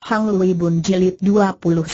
Hang Lui Bun Jilid 21.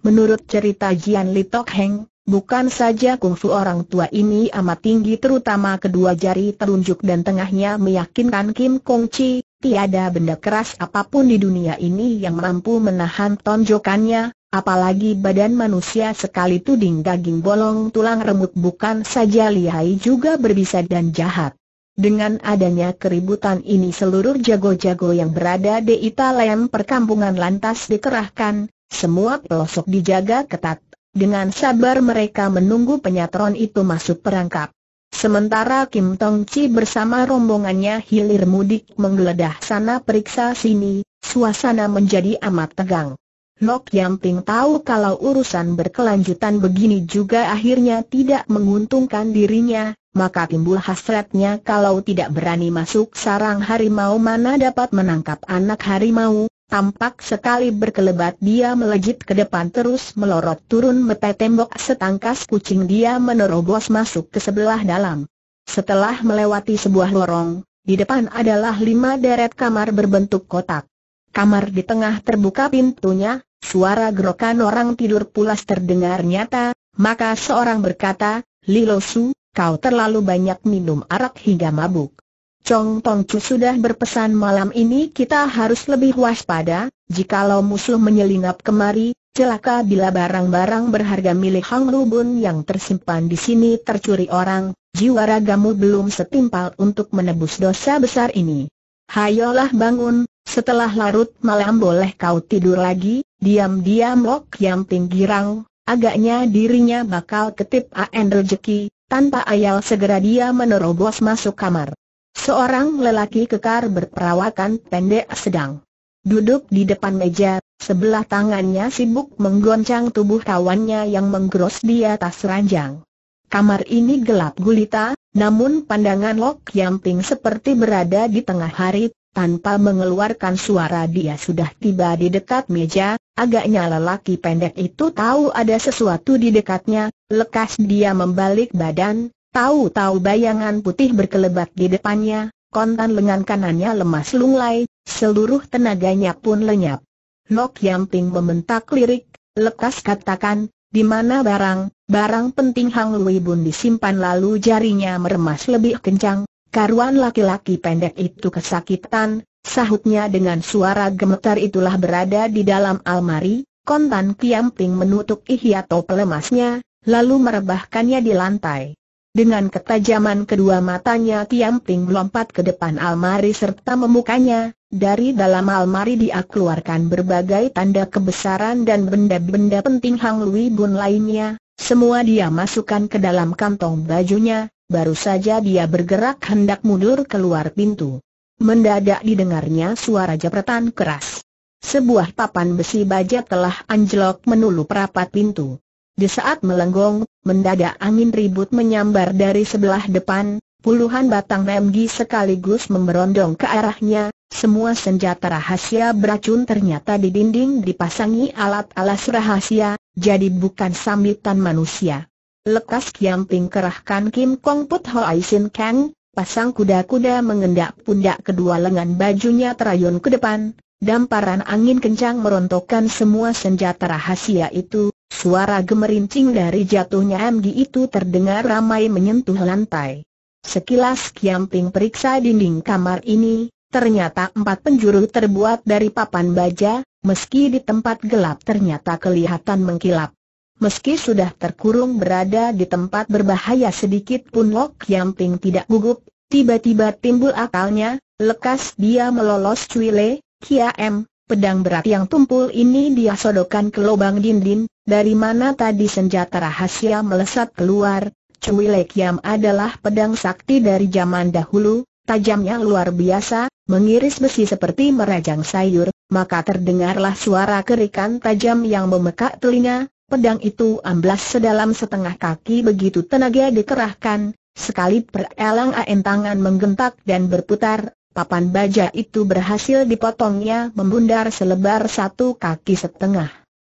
Menurut cerita Jian Li Tok Heng, bukan saja kungfu orang tua ini amat tinggi terutama kedua jari terunjuk dan tengahnya meyakinkan Kim Kong Chi, tiada benda keras apapun di dunia ini yang mampu menahan tonjokannya, apalagi badan manusia sekali tuding daging bolong tulang remuk bukan saja lihai juga berbisa dan jahat. Dengan adanya keributan ini seluruh jago-jago yang berada di Italian perkampungan lantas dikerahkan, semua pelosok dijaga ketat. Dengan sabar mereka menunggu penyatron itu masuk perangkap. Sementara Kim Tong Chi bersama rombongannya hilir mudik menggeledah sana periksa sini, suasana menjadi amat tegang. Lok Yam Ping tahu kalau urusan berkelanjutan begini juga akhirnya tidak menguntungkan dirinya, maka timbul hasratnya kalau tidak berani masuk sarang harimau mana dapat menangkap anak harimau, tampak sekali berkelebat dia melejit ke depan terus melorot turun metai tembok setangkas kucing dia menerobos masuk ke sebelah dalam. Setelah melewati sebuah lorong, di depan adalah lima deret kamar berbentuk kotak. Kamar di tengah terbuka pintunya, suara gerokan orang tidur pulas terdengar nyata, maka seorang berkata, Lilo Su, kau terlalu banyak minum arak hingga mabuk. Chong Tong Chu sudah berpesan malam ini kita harus lebih waspada, jikalau musuh menyelinap kemari, celaka bila barang-barang berharga milik Hang Lubun yang tersimpan di sini tercuri orang, jiwa ragamu belum setimpal untuk menebus dosa besar ini. Hayolah bangun, setelah larut malam boleh kau tidur lagi, diam-diam Lok Yang rang, agaknya dirinya bakal ketip AN rejeki, tanpa ayal segera dia menerobos masuk kamar. Seorang lelaki kekar berperawakan pendek sedang. Duduk di depan meja, sebelah tangannya sibuk menggoncang tubuh kawannya yang menggeros di atas ranjang. Kamar ini gelap gulita, namun pandangan Lok Yamping seperti berada di tengah hari, tanpa mengeluarkan suara dia sudah tiba di dekat meja, agaknya lelaki pendek itu tahu ada sesuatu di dekatnya, Lekas dia membalik badan, tahu-tahu bayangan putih berkelebat di depannya, kontan lengan kanannya lemas lunglai, seluruh tenaganya pun lenyap. Nok Yamping membentak lirik, lekas katakan, di mana barang, barang penting Hang Lui Bun disimpan lalu jarinya meremas lebih kencang, karuan laki-laki pendek itu kesakitan, sahutnya dengan suara gemetar itulah berada di dalam almari, Kontan Kiamping menutup top lemasnya, lalu merebahkannya di lantai. Dengan ketajaman kedua matanya Tiam Ting melompat ke depan almari serta memukanya, dari dalam almari dia keluarkan berbagai tanda kebesaran dan benda-benda penting Hang Lui Bun lainnya, semua dia masukkan ke dalam kantong bajunya, baru saja dia bergerak hendak mundur keluar pintu. Mendadak didengarnya suara jepretan keras. Sebuah papan besi baja telah anjlok menulup rapat pintu. Di saat melenggong, mendadak angin ribut menyambar dari sebelah depan, Puluhan batang remgi sekaligus memberondong ke arahnya, semua senjata rahasia beracun ternyata di dinding dipasangi alat-alas rahasia, jadi bukan sambitan manusia. Lekas Kiamping kerahkan Kim Kong Put Hoai Sin Kang, pasang kuda-kuda mengendak pundak kedua lengan bajunya terayun ke depan, damparan angin kencang merontokkan semua senjata rahasia itu, Suara gemerincing dari jatuhnya MG itu terdengar ramai menyentuh lantai. Sekilas Kiamping periksa dinding kamar ini, ternyata empat penjuru terbuat dari papan baja, meski di tempat gelap ternyata kelihatan mengkilap. Meski sudah terkurung berada di tempat berbahaya sedikit pun Lok Yamping tidak gugup, tiba-tiba timbul akalnya, lekas dia melolos cuile, Kiam. M, Pedang berat yang tumpul ini dia sodokkan ke lubang dinding, dari mana tadi senjata rahasia melesat keluar. Cui Lek adalah pedang sakti dari zaman dahulu, tajamnya luar biasa, mengiris besi seperti merajang sayur, maka terdengarlah suara kerikan tajam yang memekak telinga, pedang itu amblas sedalam setengah kaki begitu tenaga dikerahkan, sekali perelang aen tangan menggentak dan berputar, papan baja itu berhasil dipotongnya membundar selebar satu kaki setengah.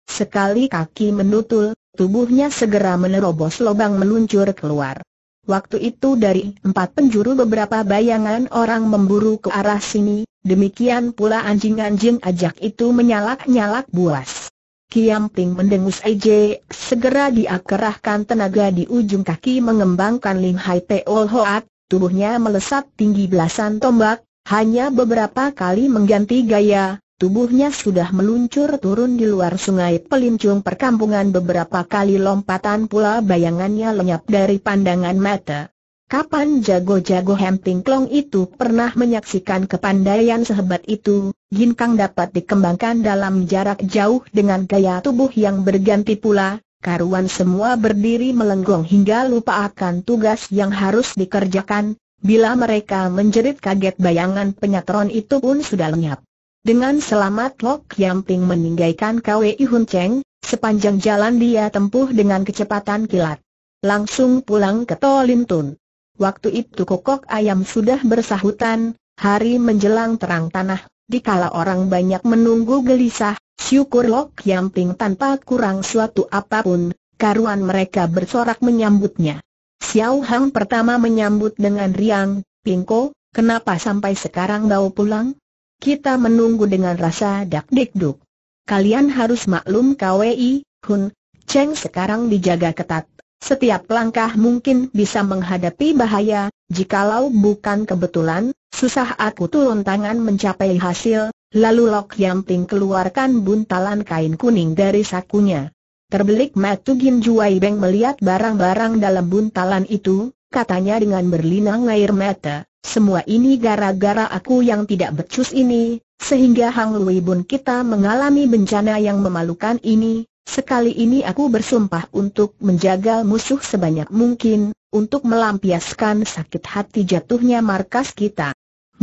Sekali kaki menutul, tubuhnya segera menerobos lubang meluncur keluar. Waktu itu dari empat penjuru beberapa bayangan orang memburu ke arah sini, demikian pula anjing-anjing ajak itu menyalak-nyalak buas. Kiam Ping mendengus Ej, segera dia tenaga di ujung kaki mengembangkan Lim Hai Peol Hoat, tubuhnya melesat tinggi belasan tombak, hanya beberapa kali mengganti gaya, tubuhnya sudah meluncur turun di luar sungai pelincung perkampungan beberapa kali lompatan pula bayangannya lenyap dari pandangan mata. Kapan jago-jago Hemping Klong itu pernah menyaksikan kepandaian sehebat itu, ginkang dapat dikembangkan dalam jarak jauh dengan gaya tubuh yang berganti pula, karuan semua berdiri melenggong hingga lupa akan tugas yang harus dikerjakan, bila mereka menjerit kaget bayangan penyatron itu pun sudah lenyap. Dengan selamat Lok Yamping meninggalkan Kwe Hun Cheng, sepanjang jalan dia tempuh dengan kecepatan kilat. Langsung pulang ke Tolintun. Waktu itu kokok ayam sudah bersahutan, hari menjelang terang tanah, dikala orang banyak menunggu gelisah, Syukur Lok ping tanpa kurang suatu apapun, karuan mereka bersorak menyambutnya. Xiao Hang pertama menyambut dengan riang, Pingko, kenapa sampai sekarang bau pulang? Kita menunggu dengan rasa dak dikduk. Kalian harus maklum KWI, Hun, Cheng sekarang dijaga ketat. Setiap langkah mungkin bisa menghadapi bahaya, jikalau bukan kebetulan, susah aku turun tangan mencapai hasil, Lalu Lok Yam Ting keluarkan buntalan kain kuning dari sakunya. Terbelik Matu Gin Juai Beng melihat barang-barang dalam buntalan itu, katanya dengan berlinang air mata, semua ini gara-gara aku yang tidak becus ini, sehingga Hang Lui Bun kita mengalami bencana yang memalukan ini, Sekali ini aku bersumpah untuk menjaga musuh sebanyak mungkin, untuk melampiaskan sakit hati jatuhnya markas kita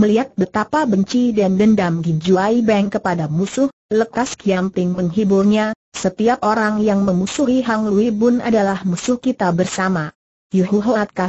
melihat betapa benci dan dendam Gijuai Beng kepada musuh, lekas Kiam Ping menghiburnya, setiap orang yang memusuhi Hang Lui Bun adalah musuh kita bersama. Yuhu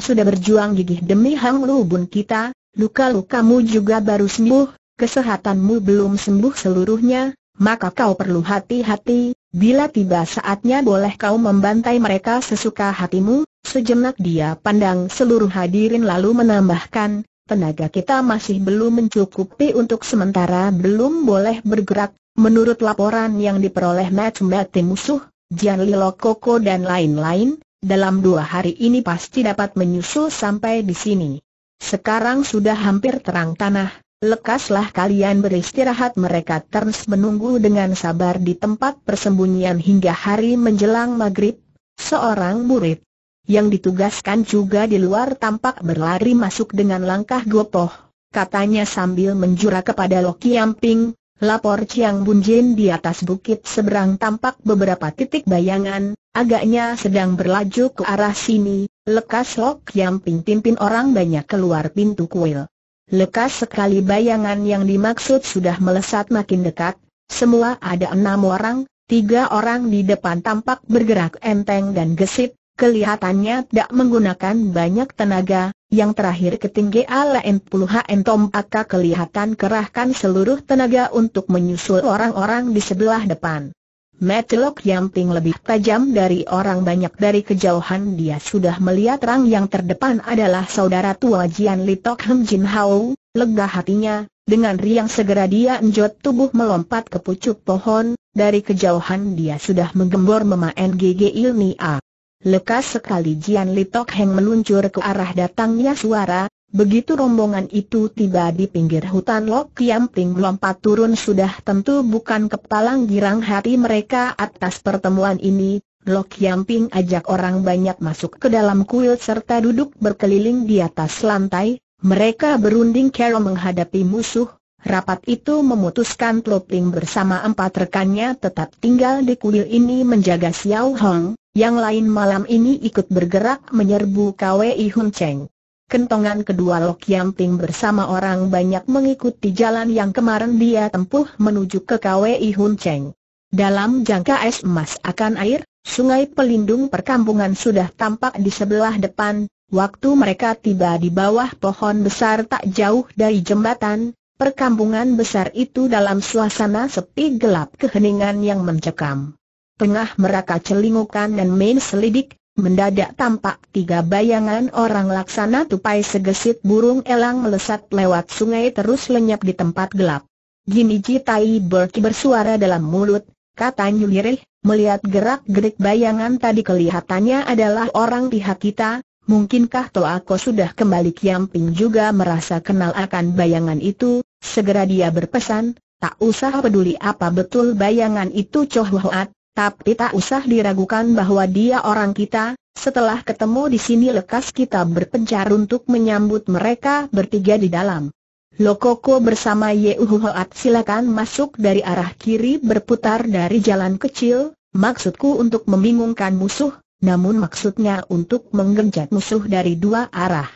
sudah berjuang gigih demi Hang Lui Bun kita, luka-lukamu juga baru sembuh, kesehatanmu belum sembuh seluruhnya, maka kau perlu hati-hati, bila tiba saatnya boleh kau membantai mereka sesuka hatimu, sejenak dia pandang seluruh hadirin lalu menambahkan, tenaga kita masih belum mencukupi untuk sementara belum boleh bergerak. Menurut laporan yang diperoleh mati musuh, Jian Lilo Koko dan lain-lain, dalam dua hari ini pasti dapat menyusul sampai di sini. Sekarang sudah hampir terang tanah, lekaslah kalian beristirahat mereka terus menunggu dengan sabar di tempat persembunyian hingga hari menjelang maghrib. Seorang murid yang ditugaskan juga di luar tampak berlari masuk dengan langkah gopoh. Katanya sambil menjura kepada Loki Yamping. lapor Chiang Bunjin di atas bukit seberang tampak beberapa titik bayangan, agaknya sedang berlaju ke arah sini, lekas Loki Yamping pimpin orang banyak keluar pintu kuil. Lekas sekali bayangan yang dimaksud sudah melesat makin dekat, semua ada enam orang, tiga orang di depan tampak bergerak enteng dan gesit, Kelihatannya tak menggunakan banyak tenaga, yang terakhir ketinggian 10 puluhan Tom Aka kelihatan kerahkan seluruh tenaga untuk menyusul orang-orang di sebelah depan. Metlock yang Ting lebih tajam dari orang banyak dari kejauhan dia sudah melihat rang yang terdepan adalah saudara tua Jian Litok Hem Jin Hao, lega hatinya, dengan riang segera dia enjot tubuh melompat ke pucuk pohon, dari kejauhan dia sudah menggembor memaen GG Ilnia. Lekas sekali Jian Litok Heng meluncur ke arah datangnya suara, begitu rombongan itu tiba di pinggir hutan Lok Kiam Ting melompat turun sudah tentu bukan kepalang girang hati mereka atas pertemuan ini, Lok Yamping ajak orang banyak masuk ke dalam kuil serta duduk berkeliling di atas lantai, mereka berunding kero menghadapi musuh, rapat itu memutuskan Tlo Ting bersama empat rekannya tetap tinggal di kuil ini menjaga Xiao Hong, yang lain malam ini ikut bergerak menyerbu KWI Hun Cheng. Kentongan kedua Lok Yamping bersama orang banyak mengikuti jalan yang kemarin dia tempuh menuju ke KWI Hun Cheng. Dalam jangka es emas akan air, sungai pelindung perkampungan sudah tampak di sebelah depan. Waktu mereka tiba di bawah pohon besar tak jauh dari jembatan, perkampungan besar itu dalam suasana sepi gelap keheningan yang mencekam tengah mereka celingukan dan main selidik, mendadak tampak tiga bayangan orang laksana tupai segesit burung elang melesat lewat sungai terus lenyap di tempat gelap. Jimmy Jitai Tai Berki bersuara dalam mulut, kata lirih, melihat gerak-gerik bayangan tadi kelihatannya adalah orang pihak kita, mungkinkah aku sudah kembali Kiamping juga merasa kenal akan bayangan itu, segera dia berpesan, tak usah peduli apa betul bayangan itu Chohuat, tapi tak usah diragukan bahwa dia orang kita, setelah ketemu di sini lekas kita berpencar untuk menyambut mereka bertiga di dalam. Lokoko bersama Yeuhuhoat silakan masuk dari arah kiri berputar dari jalan kecil, maksudku untuk membingungkan musuh, namun maksudnya untuk menggenjat musuh dari dua arah.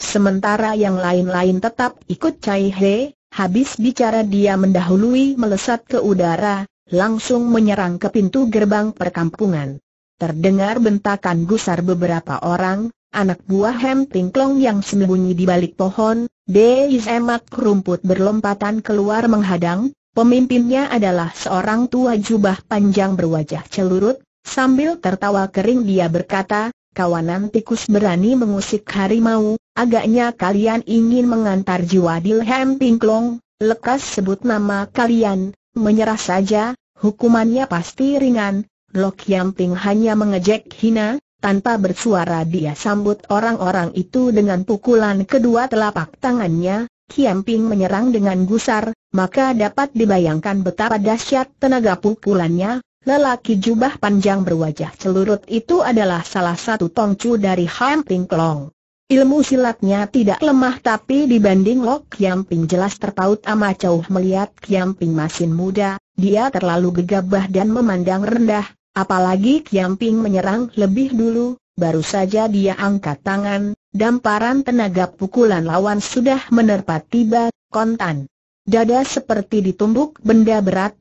Sementara yang lain-lain tetap ikut Cai He, habis bicara dia mendahului melesat ke udara, langsung menyerang ke pintu gerbang perkampungan. Terdengar bentakan gusar beberapa orang, anak buah Hem Tingklong yang sembunyi di balik pohon, Dei Emak rumput berlompatan keluar menghadang, pemimpinnya adalah seorang tua jubah panjang berwajah celurut, sambil tertawa kering dia berkata, kawanan tikus berani mengusik harimau, agaknya kalian ingin mengantar jiwa Hem Tingklong, lekas sebut nama kalian, menyerah saja, hukumannya pasti ringan. Lok Ting hanya mengejek hina, tanpa bersuara dia sambut orang-orang itu dengan pukulan kedua telapak tangannya, Ping menyerang dengan gusar, maka dapat dibayangkan betapa dahsyat tenaga pukulannya. Lelaki jubah panjang berwajah celurut itu adalah salah satu tongcu dari Hamping Klong. Ilmu silatnya tidak lemah tapi dibanding Lok Kiam Ping jelas terpaut amat jauh melihat Kiam Ping masih muda, dia terlalu gegabah dan memandang rendah, apalagi Kiam Ping menyerang lebih dulu, baru saja dia angkat tangan, damparan tenaga pukulan lawan sudah menerpa tiba, kontan. Dada seperti ditumbuk benda berat,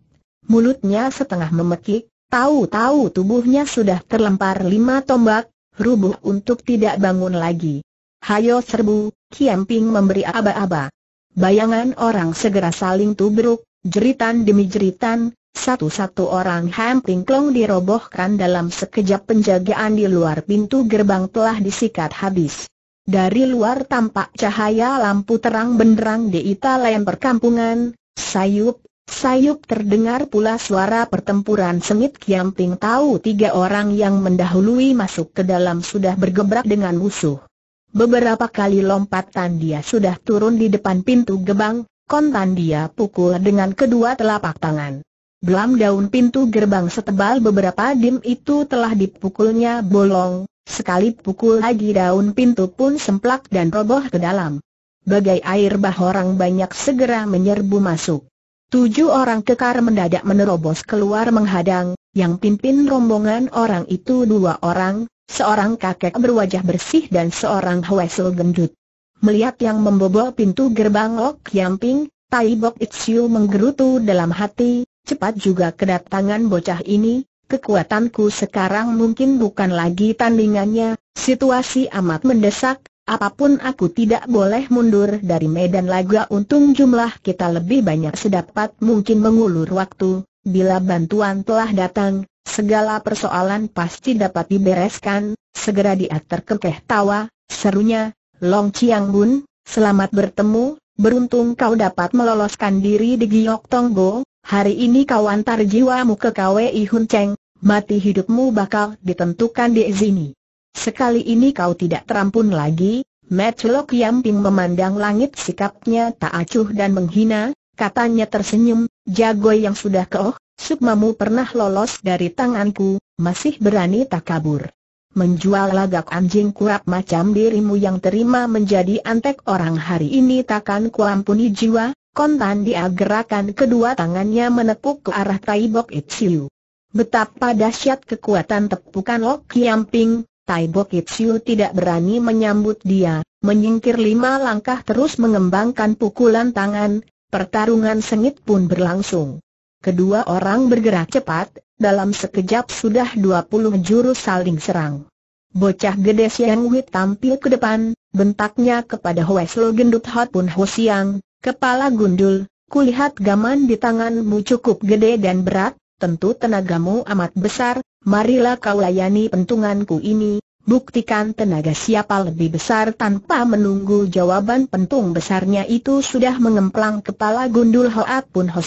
mulutnya setengah memekik, tahu-tahu tubuhnya sudah terlempar lima tombak, rubuh untuk tidak bangun lagi hayo serbu, Kiamping memberi aba-aba. Bayangan orang segera saling tubruk, jeritan demi jeritan, satu-satu orang Ping Klong dirobohkan dalam sekejap penjagaan di luar pintu gerbang telah disikat habis. Dari luar tampak cahaya lampu terang benderang di italian perkampungan, sayup, sayup terdengar pula suara pertempuran sengit Kiamping tahu tiga orang yang mendahului masuk ke dalam sudah bergebrak dengan musuh. Beberapa kali lompatan dia sudah turun di depan pintu gerbang, kontan dia pukul dengan kedua telapak tangan. Belam daun pintu gerbang setebal beberapa dim itu telah dipukulnya bolong, sekali pukul lagi daun pintu pun semplak dan roboh ke dalam. Bagai air bah orang banyak segera menyerbu masuk. Tujuh orang kekar mendadak menerobos keluar menghadang, yang pimpin rombongan orang itu dua orang, Seorang kakek berwajah bersih dan seorang huesel gendut. Melihat yang membobol pintu gerbang Lok Yamping, Tai Bok Itsiu menggerutu dalam hati, cepat juga kedatangan bocah ini, kekuatanku sekarang mungkin bukan lagi tandingannya, situasi amat mendesak, apapun aku tidak boleh mundur dari medan laga untung jumlah kita lebih banyak sedapat mungkin mengulur waktu, bila bantuan telah datang, Segala persoalan pasti dapat dibereskan, segera dia terkekeh tawa, serunya, Long Chiang Bun, selamat bertemu, beruntung kau dapat meloloskan diri di Tong Go, hari ini kau antar jiwamu ke KWI Hun Cheng, mati hidupmu bakal ditentukan di sini. Sekali ini kau tidak terampun lagi, Yang Ping memandang langit sikapnya tak acuh dan menghina, katanya tersenyum, jago yang sudah keoh, Sukmamu pernah lolos dari tanganku, masih berani tak kabur. Menjual lagak anjing kurap macam dirimu yang terima menjadi antek orang hari ini takkan kuampuni jiwa, kontan dia gerakan kedua tangannya menepuk ke arah Taibok Bok Itsiu. Betapa dahsyat kekuatan tepukan Lok Kiamping, Tai Bok Itsiu tidak berani menyambut dia, menyingkir lima langkah terus mengembangkan pukulan tangan, pertarungan sengit pun berlangsung. Kedua orang bergerak cepat, dalam sekejap sudah 20 jurus saling serang. Bocah gede Siang Wei tampil ke depan, bentaknya kepada Hueslo Gendut Hot Pun Ho Siang, kepala gundul, kulihat gaman di tanganmu cukup gede dan berat, tentu tenagamu amat besar, marilah kau layani pentunganku ini, buktikan tenaga siapa lebih besar tanpa menunggu jawaban pentung besarnya itu sudah mengemplang kepala gundul Hot Pun Ho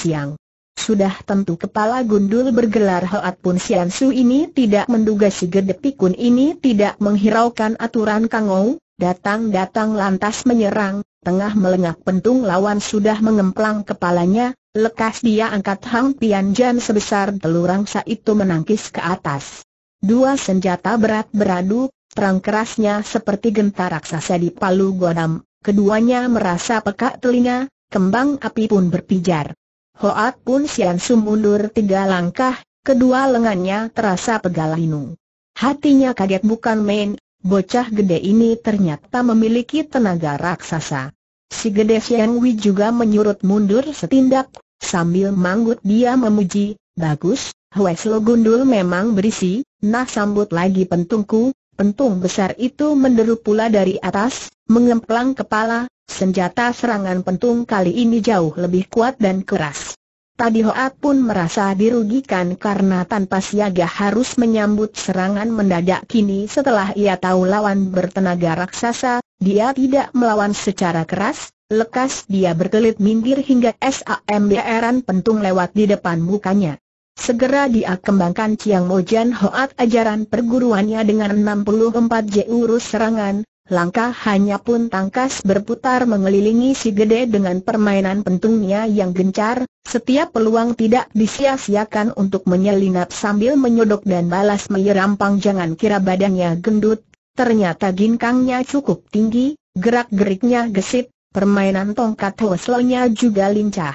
sudah tentu kepala gundul bergelar Hoat Pun Sian Su ini tidak menduga si Gede Pikun ini tidak menghiraukan aturan Kangou, datang-datang lantas menyerang, tengah melengah pentung lawan sudah mengemplang kepalanya, lekas dia angkat Hang Pian Jan sebesar telur angsa itu menangkis ke atas. Dua senjata berat beradu, terang kerasnya seperti genta raksasa di Palu Godam, keduanya merasa pekak telinga, kembang api pun berpijar. Hoat pun Sian Su mundur tiga langkah, kedua lengannya terasa pegal linu. Hatinya kaget bukan main, bocah gede ini ternyata memiliki tenaga raksasa. Si gede Sian Wei juga menyurut mundur setindak, sambil manggut dia memuji, bagus, Hueslo gundul memang berisi, nah sambut lagi pentungku, pentung besar itu menderu pula dari atas, mengemplang kepala, senjata serangan pentung kali ini jauh lebih kuat dan keras. Tadi Hoat pun merasa dirugikan karena tanpa siaga harus menyambut serangan mendadak kini setelah ia tahu lawan bertenaga raksasa, dia tidak melawan secara keras, lekas dia berkelit minggir hingga SAMBRan pentung lewat di depan mukanya. Segera dia kembangkan Chiang Mojan Hoat ajaran perguruannya dengan 64 jurus serangan, Langkah hanya pun tangkas berputar mengelilingi si gede dengan permainan pentungnya yang gencar, setiap peluang tidak disia-siakan untuk menyelinap sambil menyodok dan balas menyerampang jangan kira badannya gendut, ternyata ginkangnya cukup tinggi, gerak-geriknya gesit, permainan tongkat hoslonya juga lincah.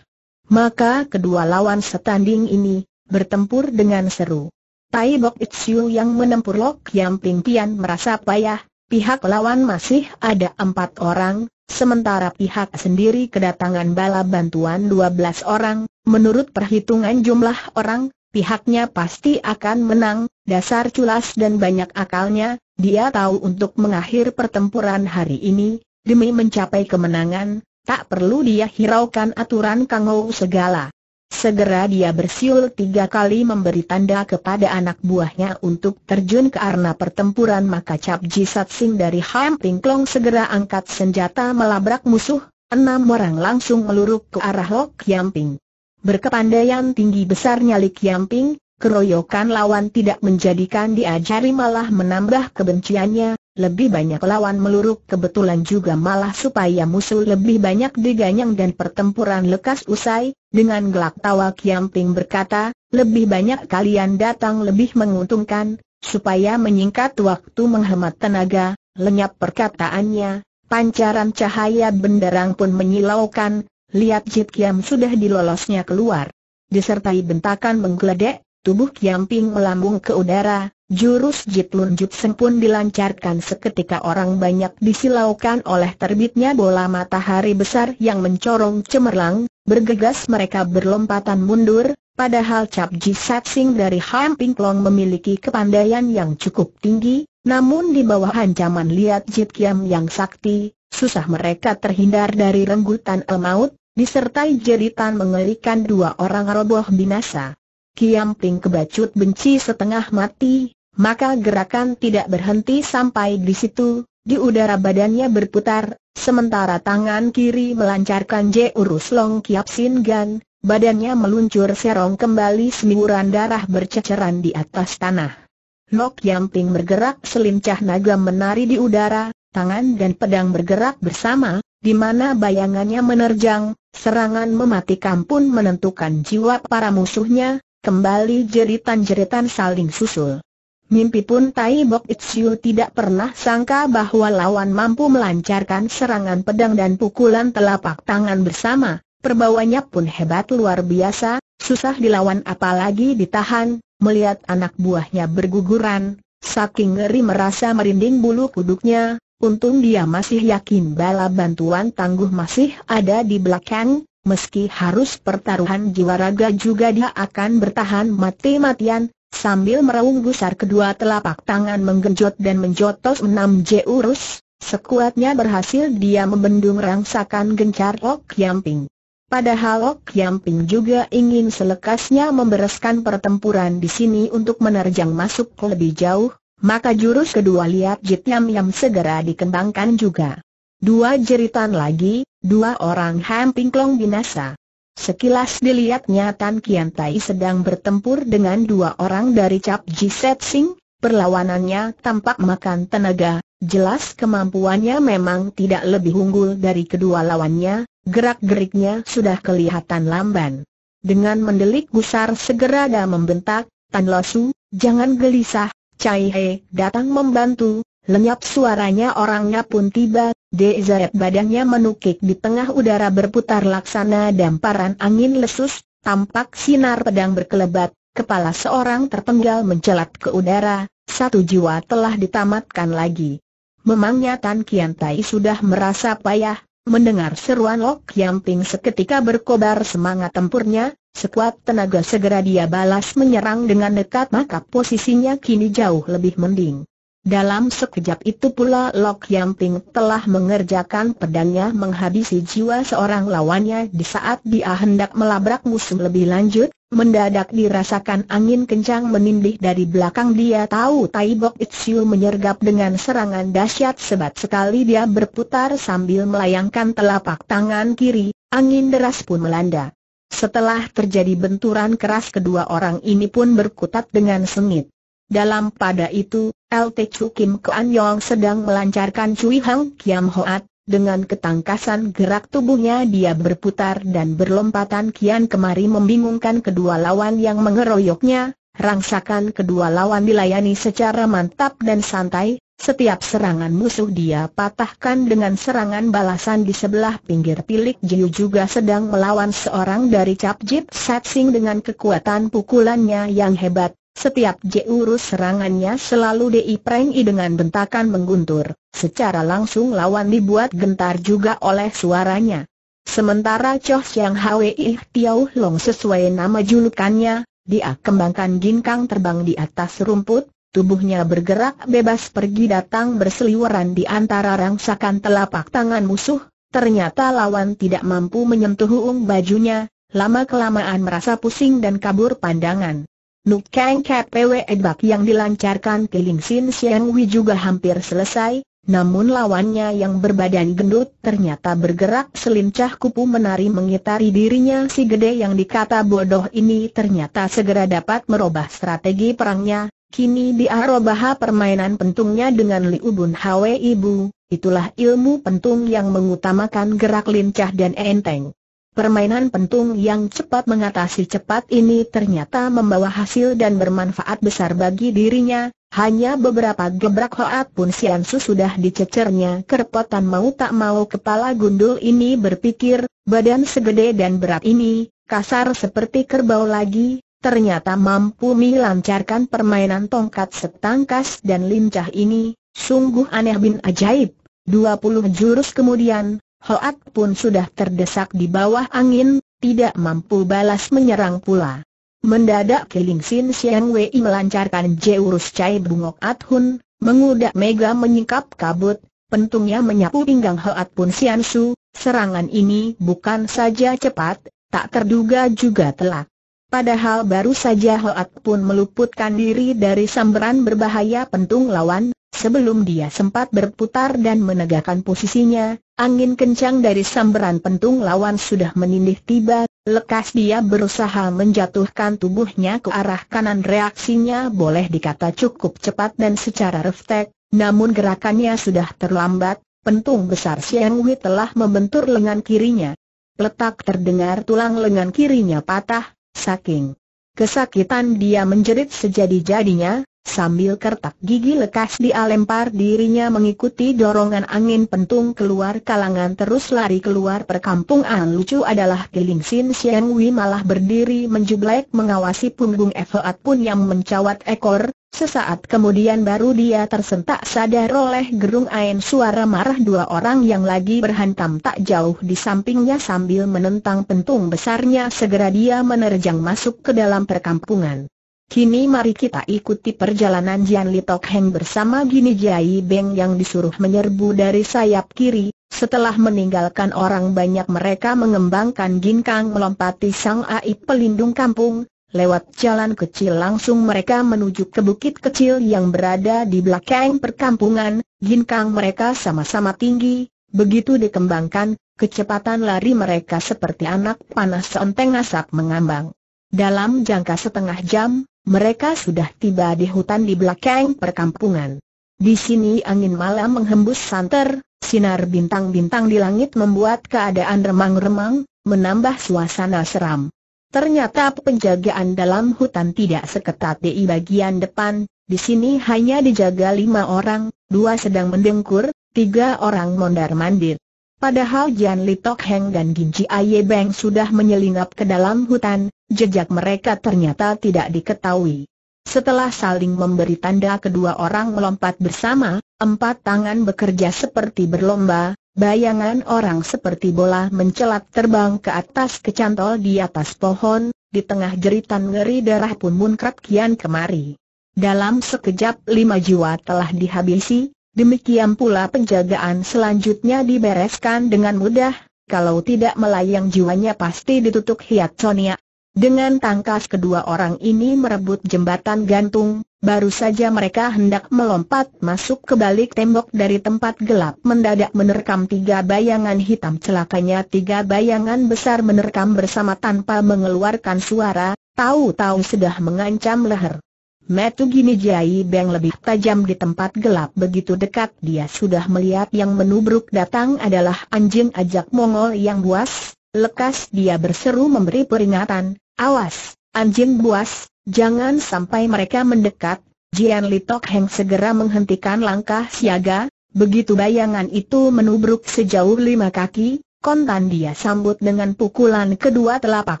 Maka kedua lawan setanding ini, bertempur dengan seru. Tai Bok Itziu yang menempur Lok Yang Ping Tian merasa payah, Pihak lawan masih ada empat orang, sementara pihak sendiri kedatangan bala bantuan dua belas orang, menurut perhitungan jumlah orang, pihaknya pasti akan menang, dasar culas dan banyak akalnya, dia tahu untuk mengakhir pertempuran hari ini, demi mencapai kemenangan, tak perlu dia hiraukan aturan kangau segala. Segera dia bersiul tiga kali memberi tanda kepada anak buahnya untuk terjun ke arena pertempuran maka Cap Jisat Sing dari Ham Pingklong segera angkat senjata melabrak musuh, enam orang langsung meluruk ke arah Lok Yamping. Berkepandaian tinggi besarnya Lik Yamping, keroyokan lawan tidak menjadikan diajari malah menambah kebenciannya, lebih banyak lawan meluruk kebetulan juga malah supaya musuh lebih banyak diganyang dan pertempuran lekas usai, dengan gelak tawa Kiamping berkata, lebih banyak kalian datang lebih menguntungkan, supaya menyingkat waktu menghemat tenaga, lenyap perkataannya, pancaran cahaya benderang pun menyilaukan, lihat Jit Kiam sudah dilolosnya keluar. Disertai bentakan menggeledek, tubuh Kiamping melambung ke udara, Jurus Jitlun Jutsen pun dilancarkan seketika orang banyak disilaukan oleh terbitnya bola matahari besar yang mencorong cemerlang, bergegas mereka berlompatan mundur, padahal Cap Ji Satsing dari Ham long memiliki kepandaian yang cukup tinggi, namun di bawah ancaman liat Jit Kiam yang sakti, susah mereka terhindar dari renggutan el maut, disertai jeritan mengerikan dua orang roboh binasa. Kiamping kebacut benci setengah mati, maka gerakan tidak berhenti sampai di situ, di udara badannya berputar, sementara tangan kiri melancarkan Je Urus Long Kiap Sin Gan, badannya meluncur serong kembali semburan darah berceceran di atas tanah. Nok Ping bergerak selincah naga menari di udara, tangan dan pedang bergerak bersama, di mana bayangannya menerjang, serangan mematikan pun menentukan jiwa para musuhnya, Kembali jeritan-jeritan saling susul. Mimpi pun Tai Bok Itziu tidak pernah sangka bahwa lawan mampu melancarkan serangan pedang dan pukulan telapak tangan bersama, perbawanya pun hebat luar biasa, susah dilawan apalagi ditahan, melihat anak buahnya berguguran, saking ngeri merasa merinding bulu kuduknya, untung dia masih yakin bala bantuan tangguh masih ada di belakang, meski harus pertaruhan jiwa raga juga dia akan bertahan mati-matian, sambil meraung gusar kedua telapak tangan menggenjot dan menjotos enam jurus, sekuatnya berhasil dia membendung rangsakan gencar Ok Yamping. Padahal Ok Yamping juga ingin selekasnya membereskan pertempuran di sini untuk menerjang masuk lebih jauh, maka jurus kedua liat Jit Yam Yam segera dikembangkan juga. Dua jeritan lagi, dua orang hampingklong binasa. Sekilas dilihatnya Tan Kian Tai sedang bertempur dengan dua orang dari Cap Jiset Sing, perlawanannya tampak makan tenaga, jelas kemampuannya memang tidak lebih unggul dari kedua lawannya, gerak-geriknya sudah kelihatan lamban. Dengan mendelik gusar segera dia membentak, Tan Losu, jangan gelisah, Cai He datang membantu, Lenyap suaranya orangnya pun tiba, Dezaret badannya menukik di tengah udara berputar laksana damparan angin lesus, tampak sinar pedang berkelebat, kepala seorang terpenggal mencelat ke udara, satu jiwa telah ditamatkan lagi. Memangnya Tan Kian Tai sudah merasa payah, mendengar seruan Lok Yang Ping seketika berkobar semangat tempurnya, sekuat tenaga segera dia balas menyerang dengan dekat maka posisinya kini jauh lebih mending. Dalam sekejap itu pula Lok Yang Ping telah mengerjakan pedangnya menghabisi jiwa seorang lawannya di saat dia hendak melabrak musuh lebih lanjut, mendadak dirasakan angin kencang menindih dari belakang dia tahu Tai Bok Itziu menyergap dengan serangan dahsyat sebat sekali dia berputar sambil melayangkan telapak tangan kiri, angin deras pun melanda. Setelah terjadi benturan keras kedua orang ini pun berkutat dengan sengit. Dalam pada itu, LT Chu Kim Kuan Yong sedang melancarkan Cui Hang Kiam Hoat, dengan ketangkasan gerak tubuhnya dia berputar dan berlompatan kian kemari membingungkan kedua lawan yang mengeroyoknya, rangsakan kedua lawan dilayani secara mantap dan santai, setiap serangan musuh dia patahkan dengan serangan balasan di sebelah pinggir pilik Jiu juga sedang melawan seorang dari Cap Jip Satsing dengan kekuatan pukulannya yang hebat, setiap jurus serangannya selalu diiprengi dengan bentakan mengguntur, secara langsung lawan dibuat gentar juga oleh suaranya. Sementara Choh Siang Hwi Tiau Long sesuai nama julukannya, dia kembangkan ginkang terbang di atas rumput, tubuhnya bergerak bebas pergi datang berseliweran di antara rangsakan telapak tangan musuh, ternyata lawan tidak mampu menyentuh ung bajunya, lama-kelamaan merasa pusing dan kabur pandangan. Nukang KPWE Bak yang dilancarkan ke Ling Sin Siang Wei juga hampir selesai, namun lawannya yang berbadan gendut ternyata bergerak selincah kupu menari mengitari dirinya si gede yang dikata bodoh ini ternyata segera dapat merubah strategi perangnya. Kini dia robah permainan pentungnya dengan Liubun Ubun Hwe Ibu, itulah ilmu pentung yang mengutamakan gerak lincah dan enteng. Permainan pentung yang cepat mengatasi cepat ini ternyata membawa hasil dan bermanfaat besar bagi dirinya, hanya beberapa gebrak hoat pun Sian Su sudah dicecernya kerepotan mau tak mau kepala gundul ini berpikir, badan segede dan berat ini, kasar seperti kerbau lagi, ternyata mampu melancarkan permainan tongkat setangkas dan lincah ini, sungguh aneh bin ajaib. 20 jurus kemudian, Hoat pun sudah terdesak di bawah angin, tidak mampu balas menyerang pula. Mendadak Keling Sin Siang Wei melancarkan Jeurus Cai Bungok Hun, mengudak Mega menyingkap kabut, pentungnya menyapu pinggang Hoat Pun Sian Su, serangan ini bukan saja cepat, tak terduga juga telak. Padahal baru saja Hoat Pun meluputkan diri dari samberan berbahaya pentung lawan, Sebelum dia sempat berputar dan menegakkan posisinya, angin kencang dari samberan pentung lawan sudah menindih tiba, lekas dia berusaha menjatuhkan tubuhnya ke arah kanan reaksinya boleh dikata cukup cepat dan secara refleks, namun gerakannya sudah terlambat, pentung besar Siang Wei telah membentur lengan kirinya. Letak terdengar tulang lengan kirinya patah, saking kesakitan dia menjerit sejadi-jadinya, Sambil kertak gigi lekas dia lempar dirinya mengikuti dorongan angin pentung keluar kalangan terus lari keluar perkampungan lucu adalah Kiling Sin Siang Wi malah berdiri menjublek mengawasi punggung Efeat pun yang mencawat ekor, sesaat kemudian baru dia tersentak sadar oleh gerung ain suara marah dua orang yang lagi berhantam tak jauh di sampingnya sambil menentang pentung besarnya segera dia menerjang masuk ke dalam perkampungan. Kini mari kita ikuti perjalanan Jian Li Tok Heng bersama Gini Jai Beng yang disuruh menyerbu dari sayap kiri, setelah meninggalkan orang banyak mereka mengembangkan ginkang melompati Sang aib pelindung kampung, Lewat jalan kecil langsung mereka menuju ke bukit kecil yang berada di belakang perkampungan, ginkang mereka sama-sama tinggi, begitu dikembangkan, kecepatan lari mereka seperti anak panas seonteng asap mengambang. Dalam jangka setengah jam, mereka sudah tiba di hutan di belakang perkampungan. Di sini angin malam menghembus santer, sinar bintang-bintang di langit membuat keadaan remang-remang, menambah suasana seram. Ternyata penjagaan dalam hutan tidak seketat di bagian depan, di sini hanya dijaga lima orang, dua sedang mendengkur, tiga orang mondar-mandir. Padahal Jian Li Tok Heng dan Gigi Aye Beng sudah menyelinap ke dalam hutan, jejak mereka ternyata tidak diketahui. Setelah saling memberi tanda kedua orang melompat bersama, empat tangan bekerja seperti berlomba, bayangan orang seperti bola mencelat terbang ke atas kecantol di atas pohon, di tengah jeritan ngeri darah pun munkrat kian kemari. Dalam sekejap lima jiwa telah dihabisi, Demikian pula penjagaan selanjutnya dibereskan dengan mudah, kalau tidak melayang jiwanya pasti ditutup Hiat Sonia. Dengan tangkas kedua orang ini merebut jembatan gantung, baru saja mereka hendak melompat masuk ke balik tembok dari tempat gelap mendadak menerkam tiga bayangan hitam celakanya tiga bayangan besar menerkam bersama tanpa mengeluarkan suara, tahu-tahu sudah mengancam leher. Metu Gini Jai Beng lebih tajam di tempat gelap begitu dekat dia sudah melihat yang menubruk datang adalah anjing ajak Mongol yang buas, lekas dia berseru memberi peringatan, awas, anjing buas, jangan sampai mereka mendekat, Jian Litok Heng segera menghentikan langkah siaga, begitu bayangan itu menubruk sejauh lima kaki, kontan dia sambut dengan pukulan kedua telapak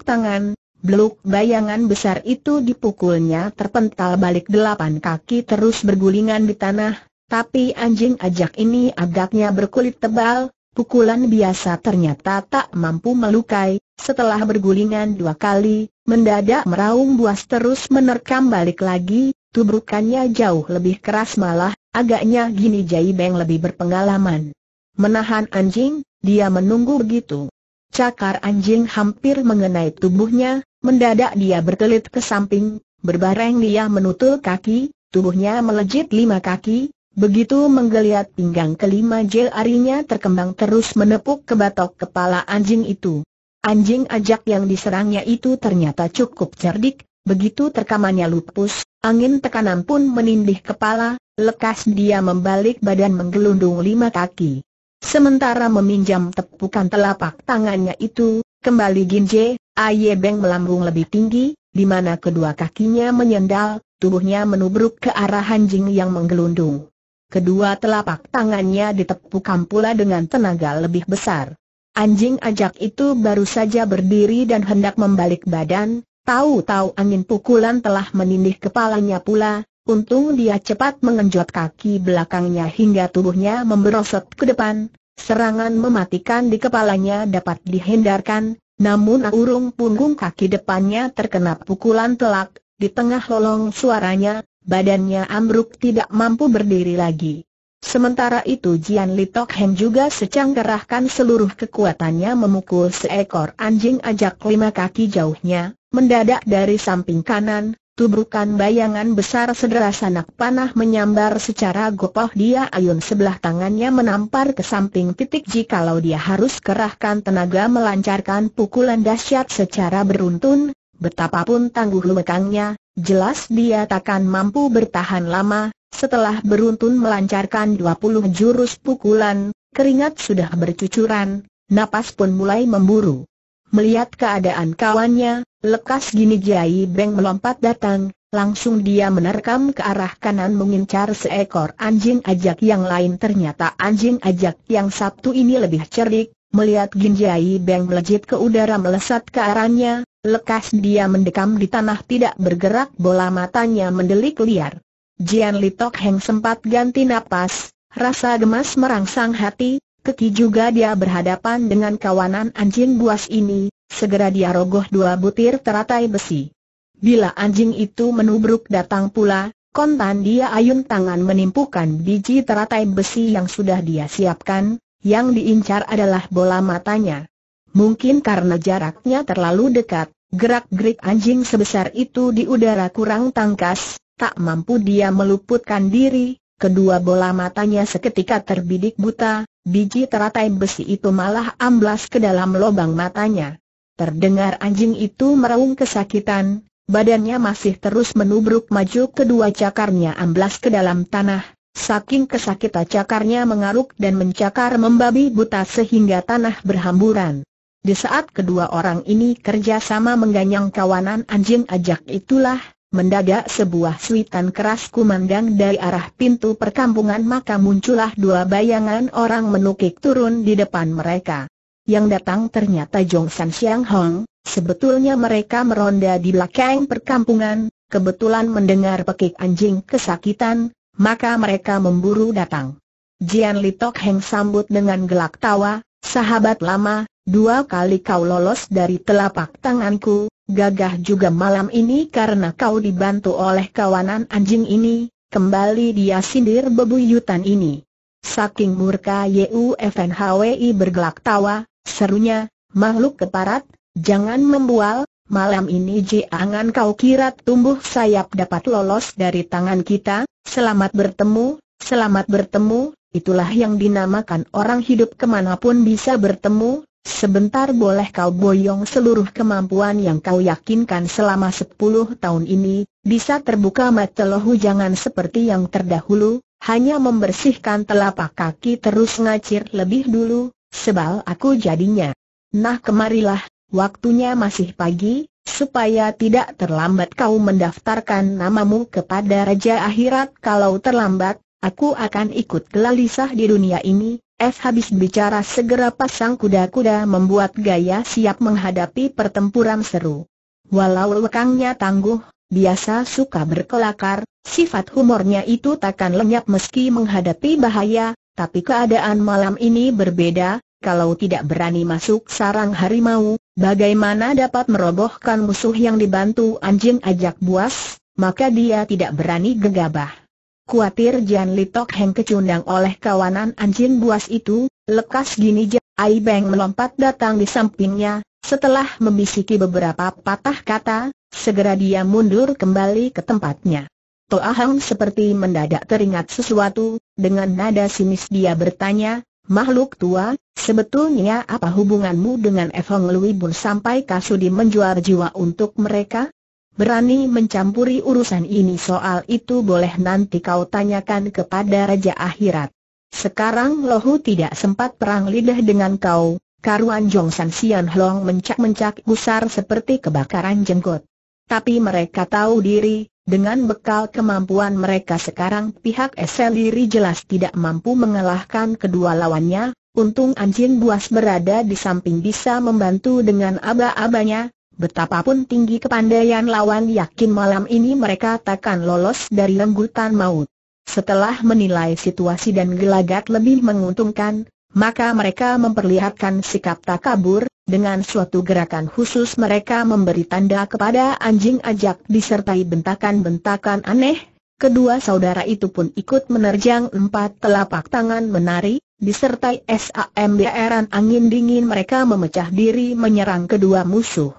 tangan, Beluk bayangan besar itu dipukulnya terpental balik delapan kaki terus bergulingan di tanah, tapi anjing ajak ini agaknya berkulit tebal, pukulan biasa ternyata tak mampu melukai, setelah bergulingan dua kali, mendadak meraung buas terus menerkam balik lagi, tubrukannya jauh lebih keras malah, agaknya gini Jaibeng lebih berpengalaman. Menahan anjing, dia menunggu begitu. Cakar anjing hampir mengenai tubuhnya, Mendadak dia berkelit ke samping, berbareng dia menutul kaki, tubuhnya melejit lima kaki, begitu menggeliat pinggang kelima jarinya terkembang terus menepuk ke batok kepala anjing itu. Anjing ajak yang diserangnya itu ternyata cukup cerdik, begitu terkamannya lupus, angin tekanan pun menindih kepala, lekas dia membalik badan menggelundung lima kaki. Sementara meminjam tepukan telapak tangannya itu, Kembali Ginje, Aye Beng melambung lebih tinggi, di mana kedua kakinya menyendal, tubuhnya menubruk ke arah anjing yang menggelundung. Kedua telapak tangannya ditepuk kampula dengan tenaga lebih besar. Anjing ajak itu baru saja berdiri dan hendak membalik badan, tahu-tahu angin pukulan telah menindih kepalanya pula, untung dia cepat mengenjot kaki belakangnya hingga tubuhnya memberosot ke depan, Serangan mematikan di kepalanya dapat dihindarkan, namun urung punggung kaki depannya terkena pukulan telak, di tengah lolong suaranya, badannya ambruk tidak mampu berdiri lagi. Sementara itu Jian Li Tok Hem juga secang kerahkan seluruh kekuatannya memukul seekor anjing ajak lima kaki jauhnya, mendadak dari samping kanan, Tubrukan bayangan besar sederas anak panah menyambar secara gopoh dia ayun sebelah tangannya menampar ke samping titik jikalau dia harus kerahkan tenaga melancarkan pukulan dahsyat secara beruntun, betapapun tangguh lekangnya, jelas dia takkan mampu bertahan lama, setelah beruntun melancarkan 20 jurus pukulan, keringat sudah bercucuran, napas pun mulai memburu. Melihat keadaan kawannya, lekas gini Jai Beng melompat datang, langsung dia menerkam ke arah kanan mengincar seekor anjing ajak yang lain ternyata anjing ajak yang Sabtu ini lebih cerdik, melihat Ginjai Beng melejit ke udara melesat ke arahnya, lekas dia mendekam di tanah tidak bergerak bola matanya mendelik liar. Jian Litok Heng sempat ganti napas, rasa gemas merangsang hati, Keki juga dia berhadapan dengan kawanan anjing buas ini, segera dia rogoh dua butir teratai besi. Bila anjing itu menubruk datang pula, kontan dia ayun tangan menimpukan biji teratai besi yang sudah dia siapkan, yang diincar adalah bola matanya. Mungkin karena jaraknya terlalu dekat, gerak-gerik anjing sebesar itu di udara kurang tangkas, tak mampu dia meluputkan diri, Kedua bola matanya seketika terbidik buta, biji teratai besi itu malah amblas ke dalam lubang matanya. Terdengar anjing itu meraung kesakitan, badannya masih terus menubruk maju kedua cakarnya amblas ke dalam tanah. Saking kesakitan cakarnya mengaruk dan mencakar membabi buta sehingga tanah berhamburan. Di saat kedua orang ini kerjasama mengganyang kawanan anjing ajak itulah, Mendadak sebuah suitan keras kumandang dari arah pintu perkampungan maka muncullah dua bayangan orang menukik turun di depan mereka. Yang datang ternyata Jong San Xiang Hong, sebetulnya mereka meronda di belakang perkampungan, kebetulan mendengar pekik anjing kesakitan, maka mereka memburu datang. Jian Li Tok Heng sambut dengan gelak tawa, sahabat lama, dua kali kau lolos dari telapak tanganku, Gagah juga malam ini karena kau dibantu oleh kawanan anjing ini, kembali dia sindir bebuyutan ini. Saking murka YU YUFNHWI bergelak tawa, serunya, makhluk keparat, jangan membual, malam ini jangan kau kira tumbuh sayap dapat lolos dari tangan kita, selamat bertemu, selamat bertemu, itulah yang dinamakan orang hidup kemanapun bisa bertemu, Sebentar boleh kau boyong seluruh kemampuan yang kau yakinkan selama sepuluh tahun ini, bisa terbuka mata lohu jangan seperti yang terdahulu, hanya membersihkan telapak kaki terus ngacir lebih dulu, sebal aku jadinya. Nah kemarilah, waktunya masih pagi, supaya tidak terlambat kau mendaftarkan namamu kepada Raja Akhirat kalau terlambat, Aku akan ikut gelisah di dunia ini, F habis bicara segera pasang kuda-kuda membuat gaya siap menghadapi pertempuran seru. Walau lekangnya tangguh, biasa suka berkelakar, sifat humornya itu takkan lenyap meski menghadapi bahaya, tapi keadaan malam ini berbeda, kalau tidak berani masuk sarang harimau, bagaimana dapat merobohkan musuh yang dibantu anjing ajak buas, maka dia tidak berani gegabah. Kuatir Jan Litok Heng kecundang oleh kawanan anjing buas itu, lekas gini Ai Beng melompat datang di sampingnya, setelah membisiki beberapa patah kata, segera dia mundur kembali ke tempatnya. Toa Heng seperti mendadak teringat sesuatu, dengan nada sinis dia bertanya, Makhluk tua, sebetulnya apa hubunganmu dengan Evong Lui Bun sampai Kasudi menjual jiwa untuk mereka? berani mencampuri urusan ini soal itu boleh nanti kau tanyakan kepada Raja Akhirat. Sekarang Lohu tidak sempat perang lidah dengan kau, karuan Jong San Sian Long mencak-mencak gusar seperti kebakaran jenggot. Tapi mereka tahu diri, dengan bekal kemampuan mereka sekarang pihak diri jelas tidak mampu mengalahkan kedua lawannya, untung anjing buas berada di samping bisa membantu dengan aba-abanya, Betapapun tinggi kepandaian lawan yakin malam ini mereka takkan lolos dari lenggutan maut. Setelah menilai situasi dan gelagat lebih menguntungkan, maka mereka memperlihatkan sikap tak kabur, dengan suatu gerakan khusus mereka memberi tanda kepada anjing ajak disertai bentakan-bentakan aneh, kedua saudara itu pun ikut menerjang empat telapak tangan menari, disertai SAMBRan angin dingin mereka memecah diri menyerang kedua musuh.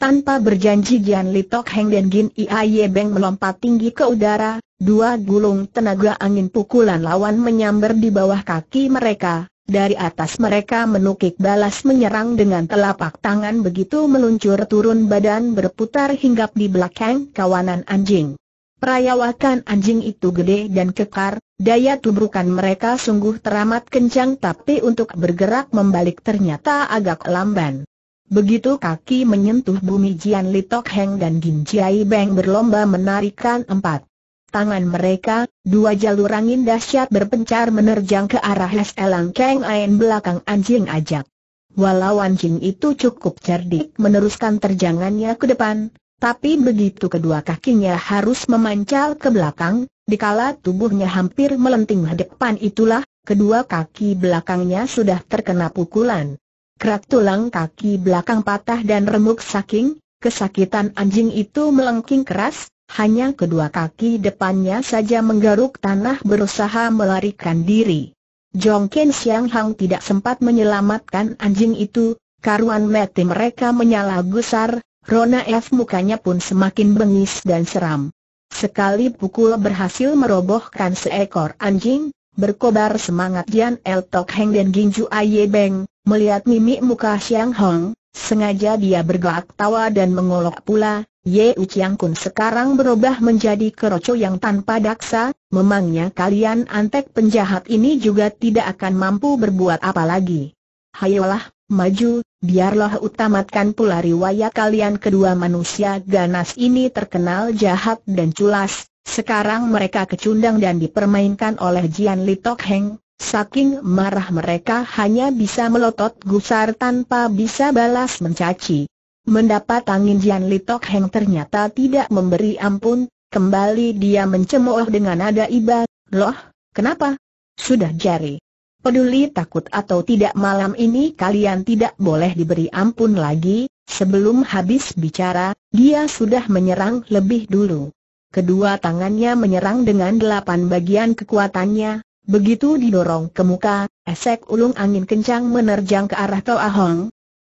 Tanpa berjanji Jian Li Tok Heng dan Gin Ye Beng melompat tinggi ke udara, dua gulung tenaga angin pukulan lawan menyambar di bawah kaki mereka, dari atas mereka menukik balas menyerang dengan telapak tangan begitu meluncur turun badan berputar hinggap di belakang kawanan anjing. Perayawakan anjing itu gede dan kekar, daya tubrukan mereka sungguh teramat kencang tapi untuk bergerak membalik ternyata agak lamban. Begitu kaki menyentuh bumi Jian Li Tok Heng dan Gin Jiai Beng berlomba menarikan empat tangan mereka, dua jalur angin dahsyat berpencar menerjang ke arah Es Elang Keng Ain belakang anjing ajak. Walau anjing itu cukup cerdik meneruskan terjangannya ke depan, tapi begitu kedua kakinya harus memancal ke belakang, dikala tubuhnya hampir melenting ke depan itulah, kedua kaki belakangnya sudah terkena pukulan. Kerak tulang kaki belakang patah dan remuk saking, kesakitan anjing itu melengking keras, hanya kedua kaki depannya saja menggaruk tanah berusaha melarikan diri. Jong Ken Siang Hang tidak sempat menyelamatkan anjing itu, karuan mati mereka menyala gusar, Rona F mukanya pun semakin bengis dan seram. Sekali pukul berhasil merobohkan seekor anjing, berkobar semangat Jian El Tok Heng dan Ginju Aye Beng, melihat mimik muka Xiang Hong, sengaja dia bergelak tawa dan mengolok pula, Ye U Chiang Kun sekarang berubah menjadi keroco yang tanpa daksa, memangnya kalian antek penjahat ini juga tidak akan mampu berbuat apa lagi. Hayolah, maju, biarlah utamatkan pula riwayat kalian kedua manusia ganas ini terkenal jahat dan culas, sekarang mereka kecundang dan dipermainkan oleh Jian Li Tok Heng, saking marah mereka hanya bisa melotot gusar tanpa bisa balas mencaci. Mendapat angin Jian Li Tok Heng ternyata tidak memberi ampun, kembali dia mencemooh dengan nada iba, loh, kenapa? Sudah jari. Peduli takut atau tidak malam ini kalian tidak boleh diberi ampun lagi, sebelum habis bicara, dia sudah menyerang lebih dulu kedua tangannya menyerang dengan delapan bagian kekuatannya, begitu didorong ke muka, esek ulung angin kencang menerjang ke arah Toa Hong.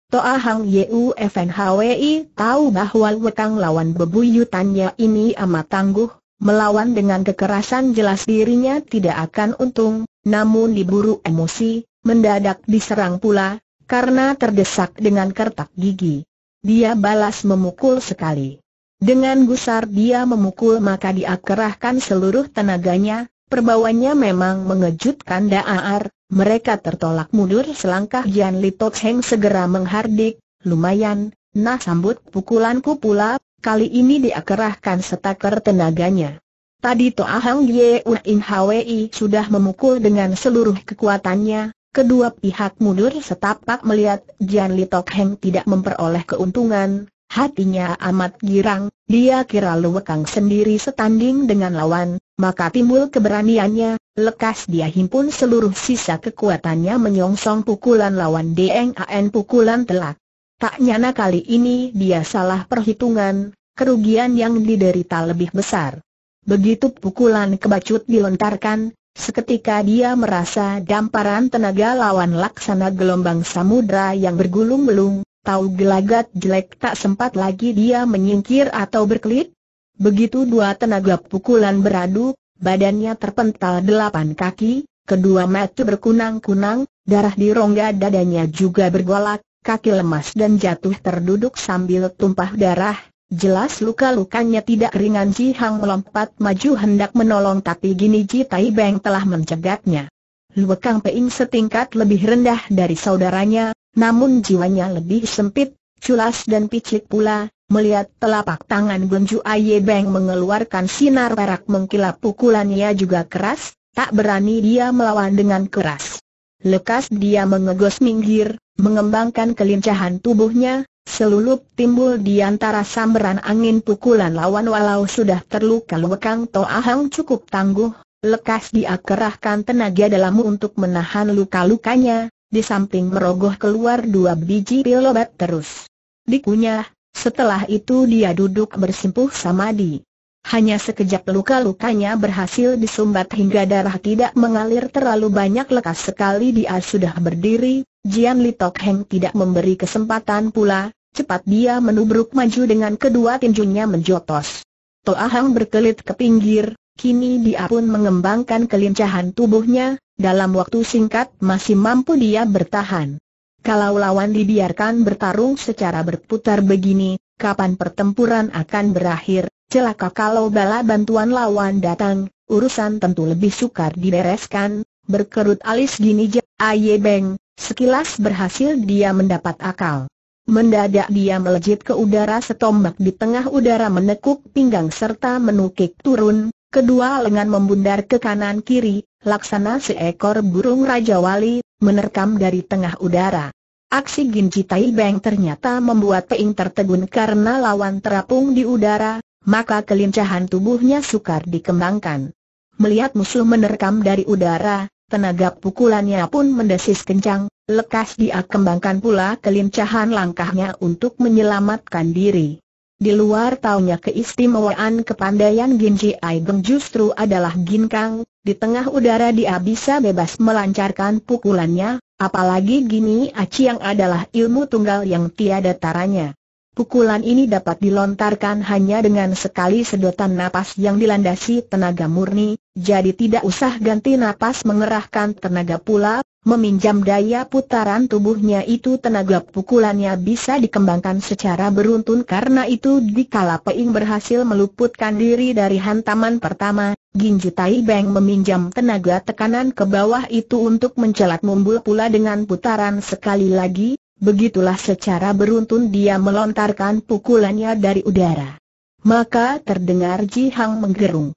Toa Hong Yu FNHWI tahu bahwa wetang lawan bebuyutannya ini amat tangguh, melawan dengan kekerasan jelas dirinya tidak akan untung, namun diburu emosi, mendadak diserang pula, karena terdesak dengan kertak gigi. Dia balas memukul sekali. Dengan gusar dia memukul maka dia kerahkan seluruh tenaganya, perbawanya memang mengejutkan Daar, mereka tertolak mundur selangkah Jian Li Heng segera menghardik, lumayan, nah sambut pukulanku pula, kali ini dia kerahkan setaker tenaganya. Tadi Toa Hang Ye In Hwi sudah memukul dengan seluruh kekuatannya, kedua pihak mundur setapak melihat Jian Li Heng tidak memperoleh keuntungan, Hatinya amat girang, dia kira Luwekang sendiri setanding dengan lawan, maka timbul keberaniannya, lekas dia himpun seluruh sisa kekuatannya menyongsong pukulan lawan DNAN pukulan telak. Tak nyana kali ini dia salah perhitungan, kerugian yang diderita lebih besar. Begitu pukulan kebacut dilontarkan, Seketika dia merasa damparan tenaga lawan laksana gelombang samudra yang bergulung gulung tahu gelagat jelek tak sempat lagi dia menyingkir atau berkelit. Begitu dua tenaga pukulan beradu, badannya terpental delapan kaki, kedua mata berkunang-kunang, darah di rongga dadanya juga bergolak, kaki lemas dan jatuh terduduk sambil tumpah darah. Jelas luka-lukanya tidak ringan Ji Hang melompat maju hendak menolong tapi gini Ji Tai Beng telah mencegatnya. Luekang Peing setingkat lebih rendah dari saudaranya, namun jiwanya lebih sempit, culas dan picik pula, Melihat telapak tangan Gonju Aye Beng mengeluarkan sinar perak mengkilap pukulannya juga keras, tak berani dia melawan dengan keras. Lekas dia mengegos minggir, mengembangkan kelincahan tubuhnya, selulup timbul di antara sambaran angin pukulan lawan walau sudah terluka Lekang To Ahang cukup tangguh, lekas dia kerahkan tenaga dalam untuk menahan luka-lukanya, di samping merogoh keluar dua biji pil obat terus. Dikunyah, setelah itu dia duduk bersimpuh samadi. Hanya sekejap luka-lukanya berhasil disumbat hingga darah tidak mengalir terlalu banyak lekas sekali dia sudah berdiri, Jian Li Tok Heng tidak memberi kesempatan pula, cepat dia menubruk maju dengan kedua tinjunya menjotos. Toa Hang berkelit ke pinggir, Kini dia pun mengembangkan kelincahan tubuhnya, dalam waktu singkat masih mampu dia bertahan. Kalau lawan dibiarkan bertarung secara berputar begini, kapan pertempuran akan berakhir, celaka kalau bala bantuan lawan datang, urusan tentu lebih sukar dibereskan, berkerut alis gini je, Aye Beng, sekilas berhasil dia mendapat akal. Mendadak dia melejit ke udara setombak di tengah udara menekuk pinggang serta menukik turun, Kedua lengan membundar ke kanan kiri, laksana seekor burung Raja Wali, menerkam dari tengah udara. Aksi Ginji Tai Beng ternyata membuat Peing tertegun karena lawan terapung di udara, maka kelincahan tubuhnya sukar dikembangkan. Melihat musuh menerkam dari udara, tenaga pukulannya pun mendesis kencang, lekas dia kembangkan pula kelincahan langkahnya untuk menyelamatkan diri. Di luar taunya keistimewaan kepandaian Gin Ji justru adalah ginkang, di tengah udara dia bisa bebas melancarkan pukulannya, apalagi Gini Aci yang adalah ilmu tunggal yang tiada taranya. Pukulan ini dapat dilontarkan hanya dengan sekali sedotan napas yang dilandasi tenaga murni, jadi tidak usah ganti napas mengerahkan tenaga pula, meminjam daya putaran tubuhnya itu tenaga pukulannya bisa dikembangkan secara beruntun karena itu dikala Peing berhasil meluputkan diri dari hantaman pertama, Ginju Tai Beng meminjam tenaga tekanan ke bawah itu untuk mencelat mumbul pula dengan putaran sekali lagi, begitulah secara beruntun dia melontarkan pukulannya dari udara. Maka terdengar Ji Hang menggerung.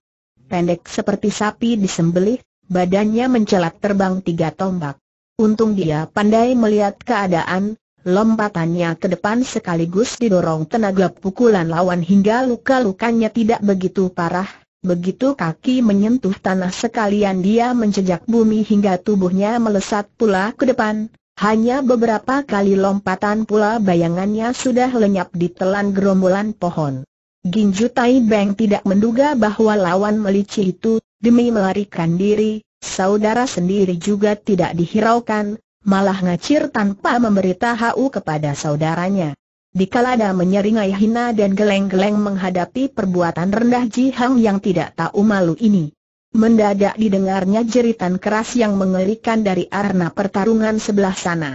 Pendek seperti sapi disembelih, badannya mencelat terbang tiga tombak. Untung dia pandai melihat keadaan, lompatannya ke depan sekaligus didorong tenaga pukulan lawan hingga luka-lukanya tidak begitu parah, begitu kaki menyentuh tanah sekalian dia menjejak bumi hingga tubuhnya melesat pula ke depan, hanya beberapa kali lompatan pula bayangannya sudah lenyap di telan gerombolan pohon. Ginju Tai Beng tidak menduga bahwa lawan melici itu, demi melarikan diri, saudara sendiri juga tidak dihiraukan, malah ngacir tanpa memberitahu kepada saudaranya. Di kalada menyeringai hina dan geleng-geleng menghadapi perbuatan rendah Ji Hang yang tidak tahu malu ini. Mendadak didengarnya jeritan keras yang mengerikan dari Arna pertarungan sebelah sana.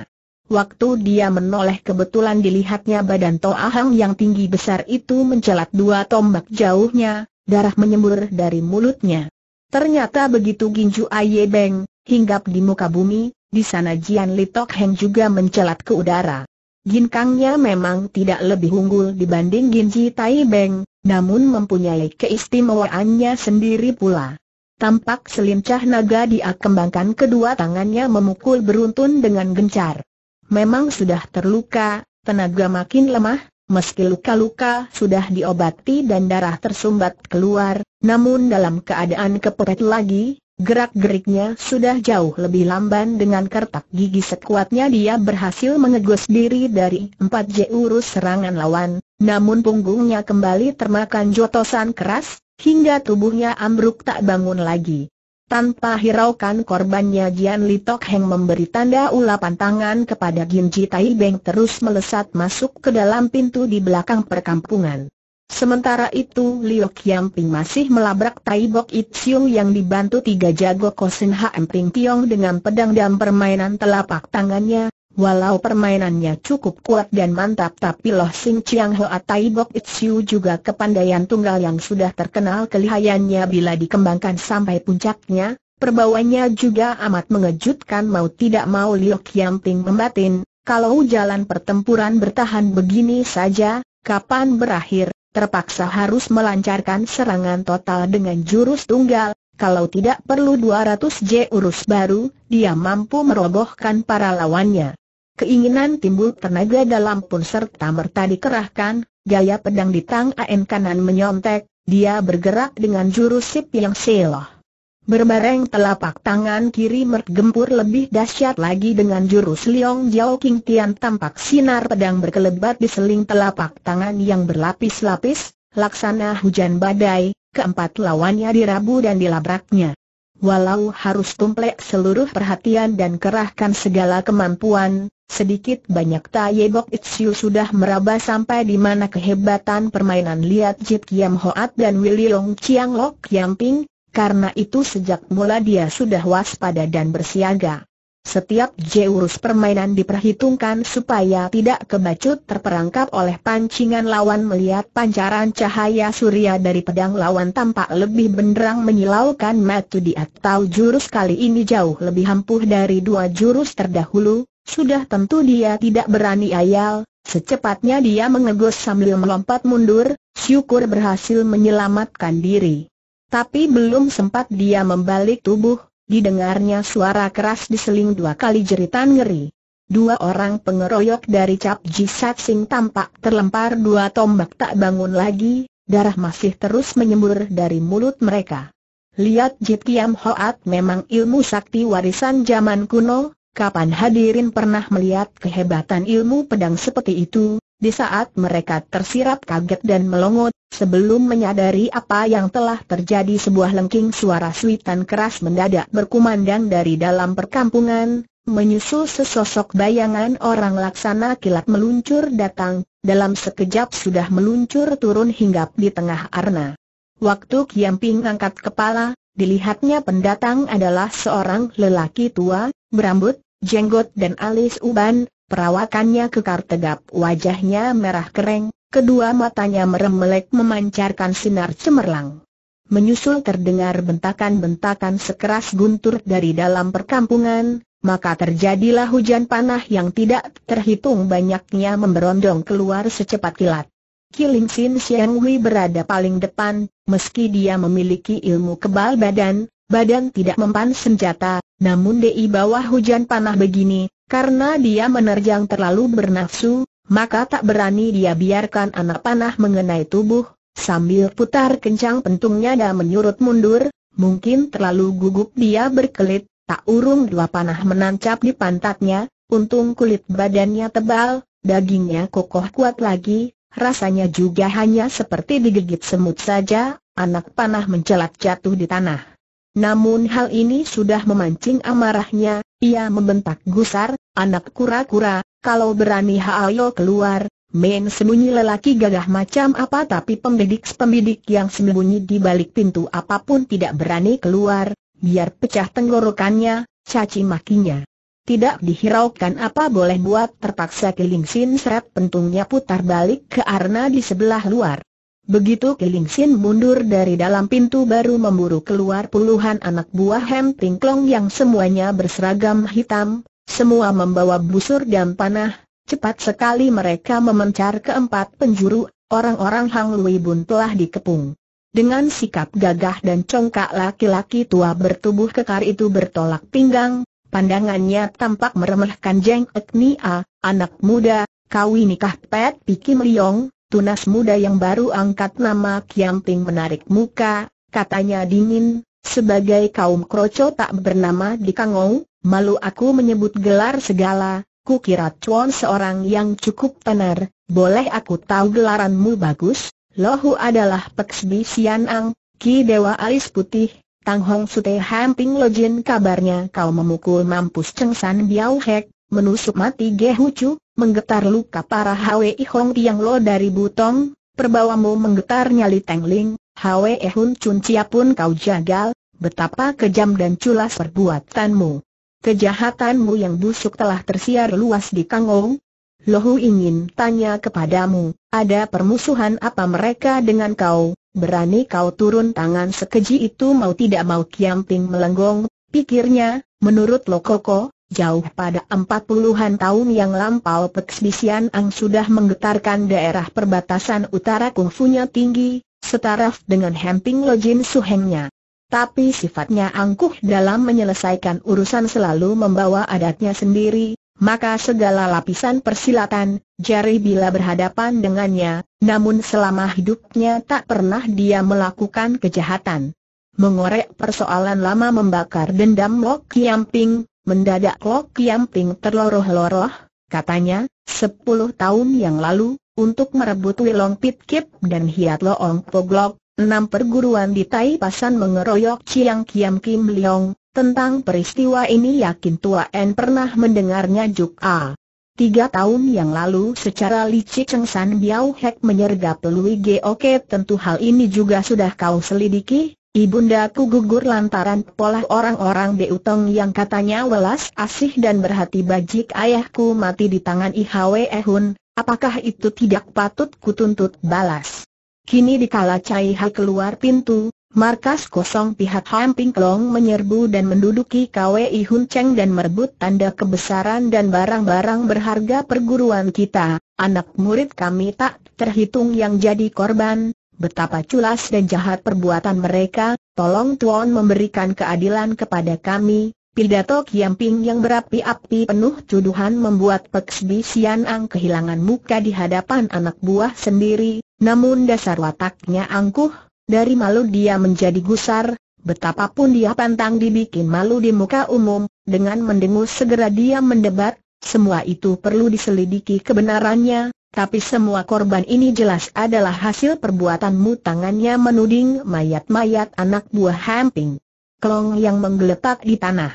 Waktu dia menoleh kebetulan dilihatnya badan Toa Hang yang tinggi besar itu mencelat dua tombak jauhnya, darah menyembur dari mulutnya. Ternyata begitu Ginju Aye Beng, hinggap di muka bumi, di sana Jian Li Heng juga mencelat ke udara. Ginkangnya memang tidak lebih unggul dibanding Ginji Tai Beng, namun mempunyai keistimewaannya sendiri pula. Tampak selincah naga dia kembangkan kedua tangannya memukul beruntun dengan gencar. Memang sudah terluka, tenaga makin lemah, meski luka-luka sudah diobati dan darah tersumbat keluar, namun dalam keadaan kepepet lagi, Gerak-geriknya sudah jauh lebih lamban dengan kertak gigi sekuatnya dia berhasil mengegus diri dari empat jurus serangan lawan, namun punggungnya kembali termakan jotosan keras, hingga tubuhnya ambruk tak bangun lagi. Tanpa hiraukan korbannya Jian Li Tok Heng memberi tanda ulapan tangan kepada Ji Tai Beng terus melesat masuk ke dalam pintu di belakang perkampungan. Sementara itu Liu Qiangping masih melabrak Tai Bok Itziu yang dibantu tiga jago Kosin HM Ping Tiong dengan pedang dan permainan telapak tangannya, walau permainannya cukup kuat dan mantap tapi Loh Sing Chiang Hoa Tai Bok Itziu juga kepandaian tunggal yang sudah terkenal kelihayannya bila dikembangkan sampai puncaknya, perbawanya juga amat mengejutkan mau tidak mau Liu Qiangping membatin, kalau jalan pertempuran bertahan begini saja, kapan berakhir? terpaksa harus melancarkan serangan total dengan jurus tunggal, kalau tidak perlu 200 J urus baru, dia mampu merobohkan para lawannya. Keinginan timbul tenaga dalam pun serta merta dikerahkan, gaya pedang di Tang An kanan menyontek, dia bergerak dengan jurus Sip Yang seloh. Berbareng telapak tangan kiri mergempur lebih dahsyat lagi dengan jurus Liong Jiao King Tian tampak sinar pedang berkelebat di seling telapak tangan yang berlapis-lapis, laksana hujan badai, keempat lawannya dirabu dan dilabraknya. Walau harus tumplek seluruh perhatian dan kerahkan segala kemampuan, sedikit banyak Tai Bok Itsiu sudah meraba sampai di mana kehebatan permainan Liat Jit Kiam Hoat dan Willy Long Chiang Lok yang Ping, karena itu sejak mula dia sudah waspada dan bersiaga. Setiap jurus permainan diperhitungkan supaya tidak kebacut terperangkap oleh pancingan lawan melihat pancaran cahaya surya dari pedang lawan tampak lebih benderang menyilaukan Matu di atau jurus kali ini jauh lebih ampuh dari dua jurus terdahulu, sudah tentu dia tidak berani ayal, secepatnya dia mengegus sambil melompat mundur, syukur berhasil menyelamatkan diri. Tapi belum sempat dia membalik tubuh, didengarnya suara keras diseling dua kali jeritan ngeri. Dua orang pengeroyok dari Cap Jisat Sing tampak terlempar dua tombak tak bangun lagi, darah masih terus menyembur dari mulut mereka. Lihat Jit Kiam Hoat memang ilmu sakti warisan zaman kuno, kapan hadirin pernah melihat kehebatan ilmu pedang seperti itu, di saat mereka tersirat kaget dan melongot, sebelum menyadari apa yang telah terjadi sebuah lengking suara suitan keras mendadak berkumandang dari dalam perkampungan, menyusul sesosok bayangan orang laksana kilat meluncur datang, dalam sekejap sudah meluncur turun hinggap di tengah arna. Waktu Kiamping angkat kepala, dilihatnya pendatang adalah seorang lelaki tua, berambut, jenggot dan alis uban, Perawakannya kekar tegap, wajahnya merah kering, kedua matanya merem melek memancarkan sinar cemerlang. Menyusul terdengar bentakan-bentakan sekeras guntur dari dalam perkampungan, maka terjadilah hujan panah yang tidak terhitung banyaknya memberondong keluar secepat kilat. Killing Sin Siang Hui berada paling depan, meski dia memiliki ilmu kebal badan, badan tidak mempan senjata, namun di bawah hujan panah begini, karena dia menerjang terlalu bernafsu, maka tak berani dia biarkan anak panah mengenai tubuh, sambil putar kencang pentungnya dan menyurut mundur, mungkin terlalu gugup dia berkelit, tak urung dua panah menancap di pantatnya, untung kulit badannya tebal, dagingnya kokoh kuat lagi, rasanya juga hanya seperti digigit semut saja, anak panah mencelat jatuh di tanah. Namun hal ini sudah memancing amarahnya, ia membentak gusar, anak kura-kura, kalau berani Haayo keluar, main sembunyi lelaki gagah macam apa tapi pembidik-pembidik yang sembunyi di balik pintu apapun tidak berani keluar, biar pecah tenggorokannya, caci makinya. Tidak dihiraukan apa boleh buat terpaksa kelingsin Seret pentungnya putar balik ke arna di sebelah luar. Begitu Kiling Sin mundur dari dalam pintu baru memburu keluar puluhan anak buah Hem Klong yang semuanya berseragam hitam, semua membawa busur dan panah, cepat sekali mereka memencar ke empat penjuru, orang-orang Hang Lui Bun telah dikepung. Dengan sikap gagah dan congkak laki-laki tua bertubuh kekar itu bertolak pinggang, pandangannya tampak meremehkan Jeng Ek Nia, anak muda, kau nikah Pet Piki Meliong. Tunas muda yang baru angkat nama Kiamping menarik muka, katanya dingin, sebagai kaum kroco tak bernama di Kangou, malu aku menyebut gelar segala, Ku kira Chuan seorang yang cukup tenar, boleh aku tahu gelaranmu bagus? Lohu adalah Peksbi Ang, Ki Dewa Alis Putih, Tang Hong Sute Hamping Lojin kabarnya kau memukul mampus cengsan San Hek, menusuk mati Ge Hucu, menggetar luka parah Hwe Hong Tiang Lo dari Butong, perbawamu menggetar nyali Teng Ling, Hwee Hun Chun Chia pun kau jagal, betapa kejam dan culas perbuatanmu. Kejahatanmu yang busuk telah tersiar luas di Kangou. Lohu ingin tanya kepadamu, ada permusuhan apa mereka dengan kau, berani kau turun tangan sekeji itu mau tidak mau Kiamping melenggong, pikirnya, menurut Lokoko, Jauh pada empat puluhan tahun yang lampau Peksbisian Ang sudah menggetarkan daerah perbatasan utara kungfunya tinggi, setaraf dengan Hemping Lojin Suhengnya. Tapi sifatnya angkuh dalam menyelesaikan urusan selalu membawa adatnya sendiri, maka segala lapisan persilatan, jari bila berhadapan dengannya, namun selama hidupnya tak pernah dia melakukan kejahatan mengorek persoalan lama membakar dendam Lok Kiamping, Mendadak Lok Kiam Ping terloroh-loroh, katanya, sepuluh tahun yang lalu, untuk merebut Wilong Pit Kip dan Hiat Loong Poglok, enam perguruan di Tai Pasan mengeroyok Chiang Kiam Kim Leong, tentang peristiwa ini yakin Tua En pernah mendengarnya Juk A. Tiga tahun yang lalu secara licik Cheng San Biao Hek menyergap Lui Geoke tentu hal ini juga sudah kau selidiki, Ibundaku gugur lantaran pola orang-orang Beutong yang katanya welas asih dan berhati bajik ayahku mati di tangan Ihwe Ehun, apakah itu tidak patut kutuntut balas? Kini dikala Cai Ha keluar pintu, markas kosong pihak Ham long menyerbu dan menduduki Kwe ihun Cheng dan merebut tanda kebesaran dan barang-barang berharga perguruan kita, anak murid kami tak terhitung yang jadi korban, Betapa culas dan jahat perbuatan mereka, tolong Tuan memberikan keadilan kepada kami. Pidato Ping yang berapi-api penuh tuduhan membuat Pek Sbi Sian Ang kehilangan muka di hadapan anak buah sendiri, namun dasar wataknya angkuh, dari malu dia menjadi gusar, betapapun dia pantang dibikin malu di muka umum, dengan mendengus segera dia mendebat, semua itu perlu diselidiki kebenarannya, tapi semua korban ini jelas adalah hasil perbuatanmu tangannya menuding mayat-mayat anak buah Hamping. kelong yang menggeletak di tanah.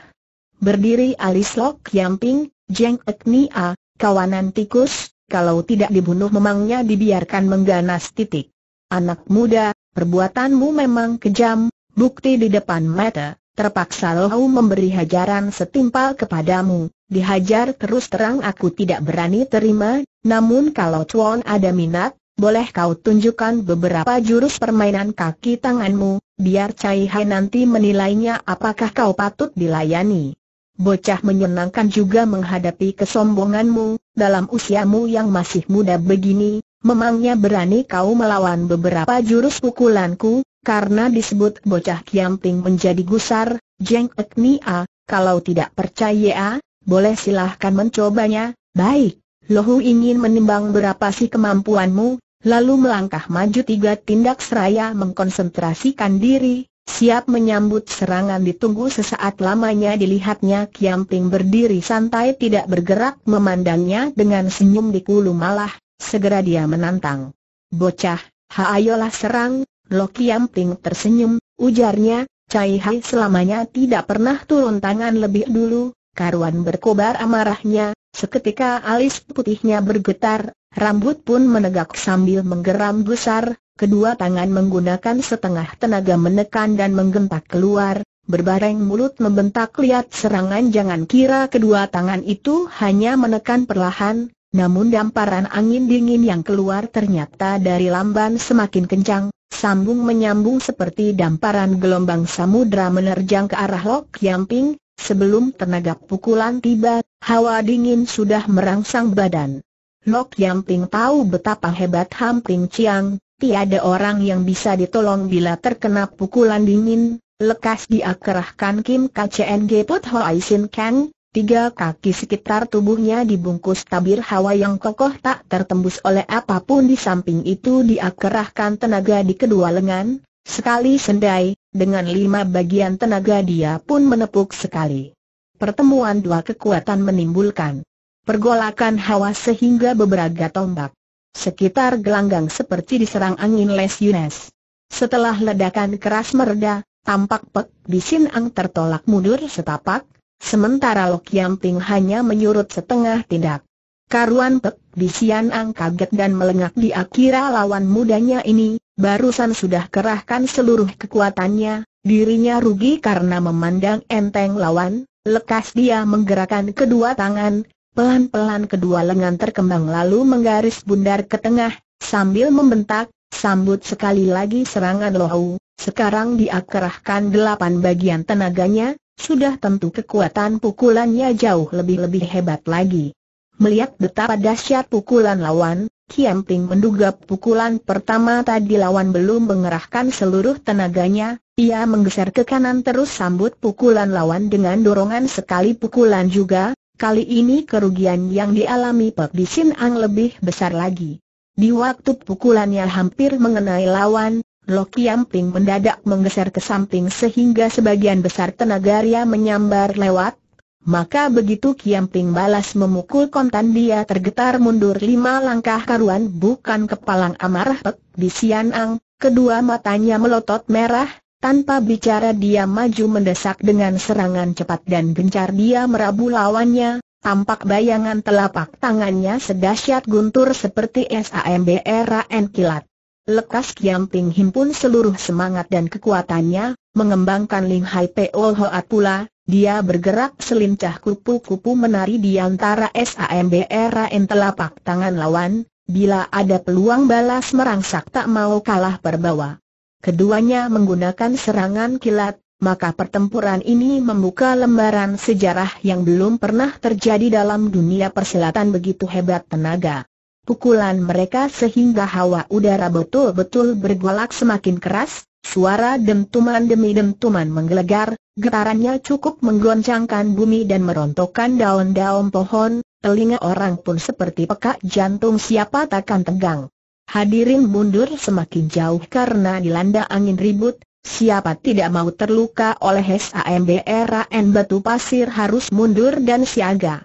Berdiri alis Lok Yamping, Jeng Eknia, kawanan tikus, kalau tidak dibunuh memangnya dibiarkan mengganas titik. Anak muda, perbuatanmu memang kejam, bukti di depan mata terpaksa kau memberi hajaran setimpal kepadamu, dihajar terus terang aku tidak berani terima, namun kalau Chuan ada minat, boleh kau tunjukkan beberapa jurus permainan kaki tanganmu, biar Cai Hai nanti menilainya apakah kau patut dilayani. Bocah menyenangkan juga menghadapi kesombonganmu, dalam usiamu yang masih muda begini, memangnya berani kau melawan beberapa jurus pukulanku, karena disebut bocah Kiamping menjadi gusar, Jeng Ek A, kalau tidak percaya, boleh silahkan mencobanya, baik. Lohu ingin menimbang berapa sih kemampuanmu, lalu melangkah maju tiga tindak seraya mengkonsentrasikan diri, siap menyambut serangan ditunggu sesaat lamanya dilihatnya Kiamping berdiri santai tidak bergerak memandangnya dengan senyum di kulu malah, segera dia menantang. Bocah, ha ayolah serang, Loki ting tersenyum, ujarnya, Cai Hai selamanya tidak pernah turun tangan lebih dulu, karuan berkobar amarahnya, seketika alis putihnya bergetar, rambut pun menegak sambil menggeram besar. kedua tangan menggunakan setengah tenaga menekan dan menggentak keluar, Berbareng mulut membentak lihat serangan jangan kira kedua tangan itu hanya menekan perlahan, namun damparan angin dingin yang keluar ternyata dari lamban semakin kencang, sambung menyambung seperti damparan gelombang samudra menerjang ke arah Lok Yamping, sebelum tenaga pukulan tiba, hawa dingin sudah merangsang badan. Lok Yamping tahu betapa hebat Ham Hamping Chiang, tiada orang yang bisa ditolong bila terkena pukulan dingin, lekas diakerahkan Kim KCNG Put Hoai Sin Kang, Tiga kaki sekitar tubuhnya dibungkus tabir hawa yang kokoh tak tertembus oleh apapun di samping itu dia kerahkan tenaga di kedua lengan, sekali sendai, dengan lima bagian tenaga dia pun menepuk sekali. Pertemuan dua kekuatan menimbulkan pergolakan hawa sehingga beberapa tombak. Sekitar gelanggang seperti diserang angin Les Yunes. Setelah ledakan keras mereda, tampak Pek Bisin Ang tertolak mundur setapak, Sementara Lok Yamping hanya menyurut setengah tindak. Karuan Pek di Ang kaget dan melengak di akira lawan mudanya ini, barusan sudah kerahkan seluruh kekuatannya, dirinya rugi karena memandang enteng lawan, lekas dia menggerakkan kedua tangan, pelan-pelan kedua lengan terkembang lalu menggaris bundar ke tengah, sambil membentak, sambut sekali lagi serangan Lohau, sekarang dia kerahkan delapan bagian tenaganya, sudah tentu kekuatan pukulannya jauh lebih-lebih hebat lagi. Melihat betapa dahsyat pukulan lawan, Kiam Ping menduga pukulan pertama tadi lawan belum mengerahkan seluruh tenaganya, ia menggeser ke kanan terus sambut pukulan lawan dengan dorongan sekali pukulan juga, kali ini kerugian yang dialami Pek Di Ang lebih besar lagi. Di waktu pukulannya hampir mengenai lawan, Loki Yamping mendadak menggeser ke samping sehingga sebagian besar tenaga Ria menyambar lewat. Maka begitu Kiamping balas memukul kontan dia tergetar mundur lima langkah karuan bukan kepalang amarah pek di Sianang, kedua matanya melotot merah, tanpa bicara dia maju mendesak dengan serangan cepat dan gencar dia merabu lawannya, tampak bayangan telapak tangannya sedahsyat guntur seperti SAMBRAN kilat. Lekas Kiam Ping himpun seluruh semangat dan kekuatannya, mengembangkan Ling Hai Peo oh Hoat pula, dia bergerak selincah kupu-kupu menari di antara SAMBRN telapak tangan lawan, bila ada peluang balas merangsak tak mau kalah perbawa. Keduanya menggunakan serangan kilat, maka pertempuran ini membuka lembaran sejarah yang belum pernah terjadi dalam dunia perselatan begitu hebat tenaga. Pukulan mereka sehingga hawa udara betul-betul bergolak semakin keras, suara dentuman demi dentuman menggelegar, getarannya cukup menggoncangkan bumi dan merontokkan daun-daun pohon, telinga orang pun seperti pekak jantung siapa takkan tegang. Hadirin mundur semakin jauh karena dilanda angin ribut, Siapa tidak mau terluka oleh SAMBRAN batu pasir harus mundur dan siaga.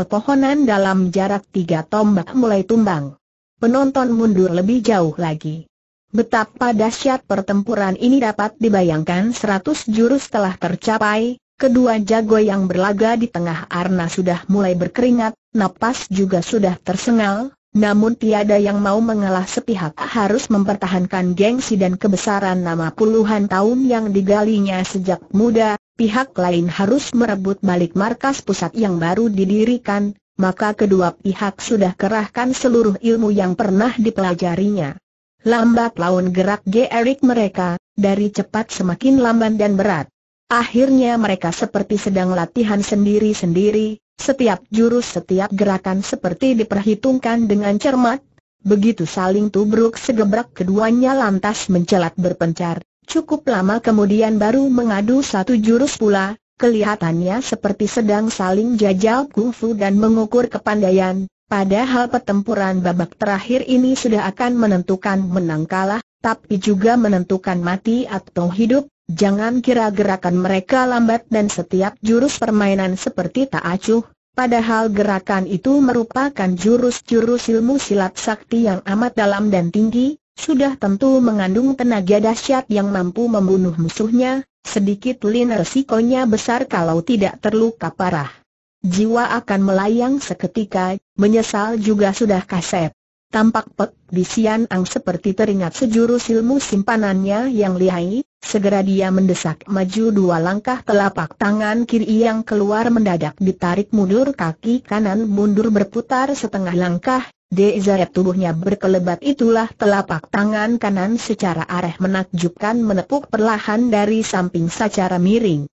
Pepohonan dalam jarak tiga tombak mulai tumbang. Penonton mundur lebih jauh lagi. Betapa dahsyat pertempuran ini dapat dibayangkan seratus jurus telah tercapai, kedua jago yang berlaga di tengah arna sudah mulai berkeringat, napas juga sudah tersengal, namun tiada yang mau mengalah sepihak harus mempertahankan gengsi dan kebesaran nama puluhan tahun yang digalinya sejak muda, pihak lain harus merebut balik markas pusat yang baru didirikan, maka kedua pihak sudah kerahkan seluruh ilmu yang pernah dipelajarinya. Lambat laun gerak gerik mereka, dari cepat semakin lamban dan berat. Akhirnya mereka seperti sedang latihan sendiri-sendiri, setiap jurus setiap gerakan seperti diperhitungkan dengan cermat, begitu saling tubruk segebrak keduanya lantas mencelat berpencar, cukup lama kemudian baru mengadu satu jurus pula, kelihatannya seperti sedang saling jajal kungfu dan mengukur kepandaian, padahal pertempuran babak terakhir ini sudah akan menentukan menang kalah, tapi juga menentukan mati atau hidup, Jangan kira gerakan mereka lambat dan setiap jurus permainan seperti tak acuh, padahal gerakan itu merupakan jurus-jurus ilmu silat sakti yang amat dalam dan tinggi, sudah tentu mengandung tenaga dahsyat yang mampu membunuh musuhnya, sedikit lin resikonya besar kalau tidak terluka parah. Jiwa akan melayang seketika, menyesal juga sudah kasep. Tampak Pek di Ang seperti teringat sejurus ilmu simpanannya yang lihai, segera dia mendesak maju dua langkah telapak tangan kiri yang keluar mendadak ditarik mundur kaki kanan mundur berputar setengah langkah, Dezayat tubuhnya berkelebat itulah telapak tangan kanan secara arah menakjubkan menepuk perlahan dari samping secara miring.